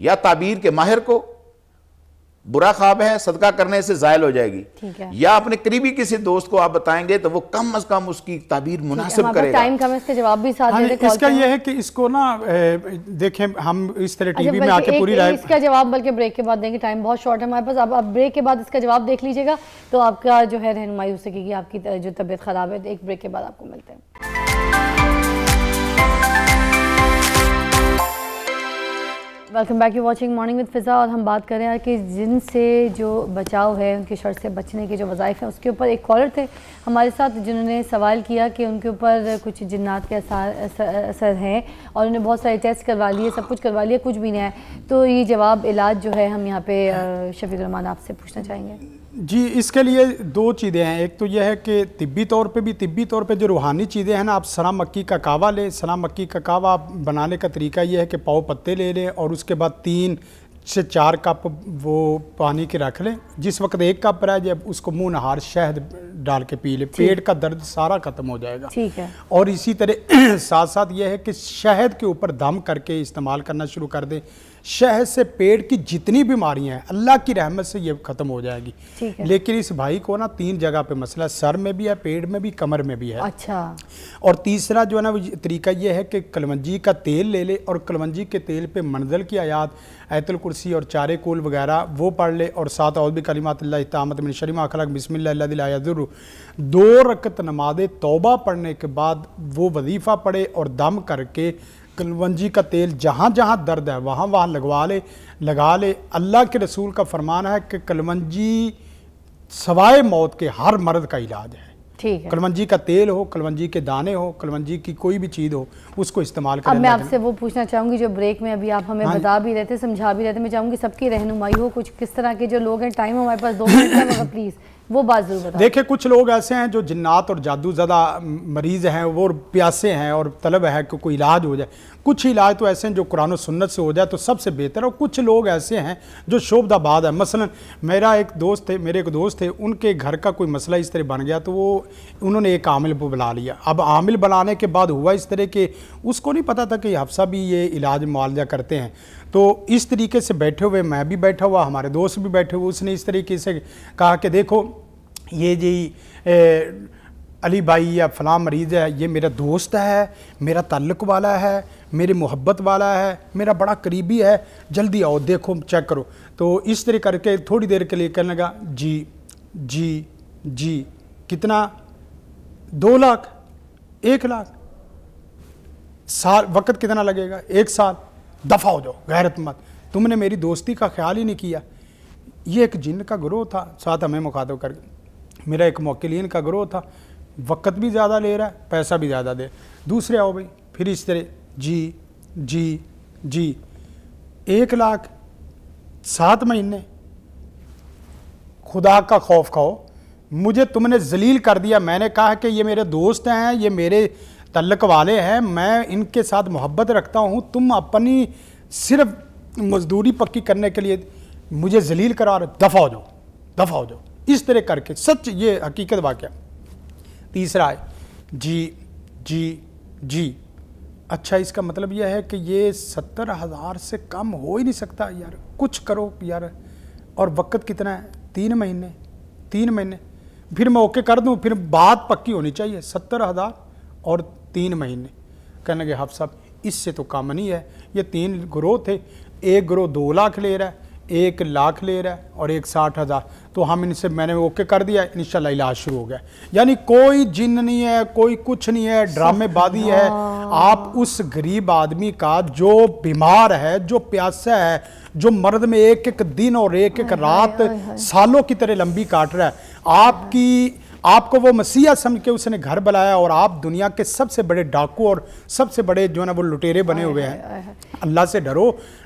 या ताबीर के माहिर को बुरा ख्वाब है सदका करने से जायल हो जाएगी या अपने करीबी किसी दोस्त को आप बताएंगे तो वो कम अज कम उसकी ताबीर मुनासिब करें टाइम कम इसके जवाब भी साथ हाँ, इसका यह है कि इसको ना देखें हम इस तरह अच्छा, टीवी में आके पूरी राय इसका जवाब बल्कि ब्रेक के बाद देंगे टाइम बहुत शॉर्ट है हमारे पास अब आप ब्रेक के बाद इसका जवाब देख लीजिएगा तो आपका जो है रहनुमाई हो सकेगी आपकी जो तबीयत खराब है एक ब्रेक के बाद आपको मिलते हैं welcome back you watching morning with Fiza और हम बात कर रहे हैं कि जिनसे जो बचाव है उनकी शर्त से बचने के जो वज़ाइफ हैं उसके ऊपर एक कॉलर थे हमारे साथ जिन्होंने सवाल किया कि उनके ऊपर कुछ जिन्नात के असर हैं और उन्होंने बहुत सारे टेस्ट करवा लिए सब कुछ करवा लिया कुछ भी नहीं है तो ये जवाब इलाज जो है हम यहाँ पे शफीक रमान आपसे पूछना चाहेंगे जी इसके लिए दो चीज़ें हैं एक तो यह है कि तिब्बी तौर पे भी तिब्बी तौर पे जो रूहानी चीज़ें हैं ना आप सना मक्की का कावा लें सना मक्की का कावा आप बनाने का तरीका यह है कि पाव पत्ते ले लें और उसके बाद तीन से चार कप वो पानी के रख लें जिस वक्त एक कप रह जाए उसको मुँह नहार शहद डाल के पी लें पेट का दर्द सारा ख़त्म हो जाएगा ठीक है और इसी तरह <clears throat> साथ साथ यह है कि शहद के ऊपर दम करके इस्तेमाल करना शुरू कर दें शहद से पेट की जितनी बीमारियां हैं अल्लाह की रहमत से ये ख़त्म हो जाएगी लेकिन इस भाई को ना तीन जगह पे मसला सर में भी है पेट में भी कमर में भी है अच्छा और तीसरा जो है ना तरीका ये है कि कलमंजी का तेल ले ले और कलमंजी के तेल पे मंजल की आयात ऐतल कुर्सी और चारे कुल वगैरह वो पढ़ ले और साथ और भी कलिमात तामत मिन शरीमा खलक दो रकत नमाज तौबा पढ़ने के बाद वो वजीफ़ा पढ़े और दम करके कलवंजी का तेल जहाँ जहाँ दर्द है वहाँ वहाँ लगवा ले लगा ले अल्लाह के रसूल का फरमान है कि कलवंजी सवाए मौत के हर मर्द का इलाज है ठीक है कलवंजी का तेल हो कलवंजी के दाने हो कलवंजी की कोई भी चीज़ हो उसको इस्तेमाल कर अब मैं आपसे वो पूछना चाहूंगी जो ब्रेक में अभी आप हमें हाँ। बता भी रहे थे समझा भी रहे थे मैं चाहूंगी सबकी रहनुमाई हो कुछ किस तरह के जो लोग हैं टाइम हमारे पास दो मिनट प्लीज़ वो बात जरूर कुछ लोग ऐसे हैं जो जिन्नात और जादू ज़्यादा मरीज़ हैं वो प्यासे हैं और तलब है कि कोई इलाज हो जाए कुछ इलाज तो ऐसे हैं जो कुरान सुन्नत से हो जाए तो सबसे बेहतर और कुछ लोग ऐसे हैं जो शोभदाबाद है मसलन मेरा एक दोस्त थे मेरे एक दोस्त थे उनके घर का कोई मसला इस तरह बन गया तो वो उन्होंने एक आमिल को बुला लिया अब आमिल बनाने के बाद हुआ इस तरह के उसको नहीं पता था कि हफ्सा भी ये इलाज मुआवजा करते हैं तो इस तरीके से बैठे हुए मैं भी बैठा हुआ हमारे दोस्त भी बैठे हुए उसने इस तरीके से कहा कि देखो ये जी ए, अली भाई या फला मरीज़ है ये मेरा दोस्त है मेरा तल्लक वाला है मेरी मोहब्बत वाला है मेरा बड़ा करीबी है जल्दी आओ देखो चेक करो तो इस तरह करके थोड़ी देर के लिए कहने लगा जी जी जी कितना दो लाख एक लाख साल वक्त कितना लगेगा एक साल दफ़ा हो जाओ गैरत मत तुमने मेरी दोस्ती का ख्याल ही नहीं किया ये एक जिन का ग्रोह था साथ हमें मुखातब कर मेरा एक मोकिलिन का ग्रोह था वक्त भी ज़्यादा ले रहा है पैसा भी ज़्यादा दे दूसरे आओ भाई फिर इस तरह जी जी जी एक लाख सात महीने खुदा का खौफ खाओ मुझे तुमने जलील कर दिया मैंने कहा कि ये मेरे दोस्त हैं ये मेरे तल्लक वाले हैं मैं इनके साथ मोहब्बत रखता हूँ तुम अपनी सिर्फ मजदूरी पक्की करने के लिए मुझे जलील करा रहे दफ़ा हो जाओ दफ़ा हो जाओ इस तरह करके सच ये हकीकत वाक़ तीसरा है जी जी जी अच्छा इसका मतलब यह है कि ये सत्तर हज़ार से कम हो ही नहीं सकता यार कुछ करो यार और वक्त कितना है तीन महीने तीन महीने फिर मैं ओके कर दूँ फिर बात पक्की होनी चाहिए सत्तर हज़ार और तीन महीने कहने लगे हाफ साहब इससे तो कम नहीं है ये तीन ग्रोह थे एक ग्रोह दो लाख ले रहा है एक लाख ले रहा है और एक साठ हज़ार तो हम इनसे मैंने ओके कर दिया इन इलाज शुरू हो गया यानी कोई जिन नहीं है कोई कुछ नहीं है ड्रामेबाजी है आप उस गरीब आदमी का जो बीमार है जो प्यासा है जो मर्द में एक एक दिन और एक एक रात सालों की तरह लंबी काट रहा है आपकी आपको वो मसीहा समझ के उसने घर बनाया और आप दुनिया के सबसे बड़े डाकू और सबसे बड़े जो है ना वो लुटेरे बने हुए हैं अल्लाह से डरो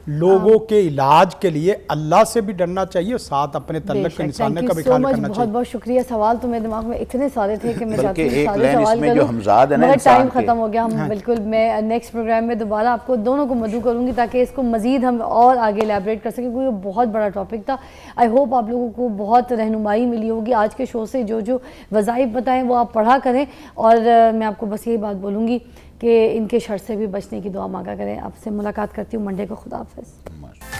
लोगों के इलाज के लिए अल्लाह से भी डरना चाहिए और साथ अपने तल्लक के निशाने का भी ख्याल रखना चाहिए बहुत बहुत शुक्रिया सवाल तो मेरे दिमाग में इतने सारे थे कि मैं चाहती हूँ जो हमजाद है ना टाइम ख़त्म हो गया हम हाँ। बिल्कुल मैं नेक्स्ट प्रोग्राम में दोबारा आपको दोनों को मदू करूंगी ताकि इसको मज़ीद हम और आगे एलेबरेट कर सकें क्योंकि बहुत बड़ा टॉपिक था आई होप आप लोगों को बहुत रहनुमाई मिली होगी आज के शो से जो जो वज़ाइफ बताएं वो आप पढ़ा करें और मैं आपको बस यही बात बोलूँगी कि इनके शर से भी बचने की दुआ मांगा करें आपसे मुलाकात करती हूँ मंडे को खुदा हाफ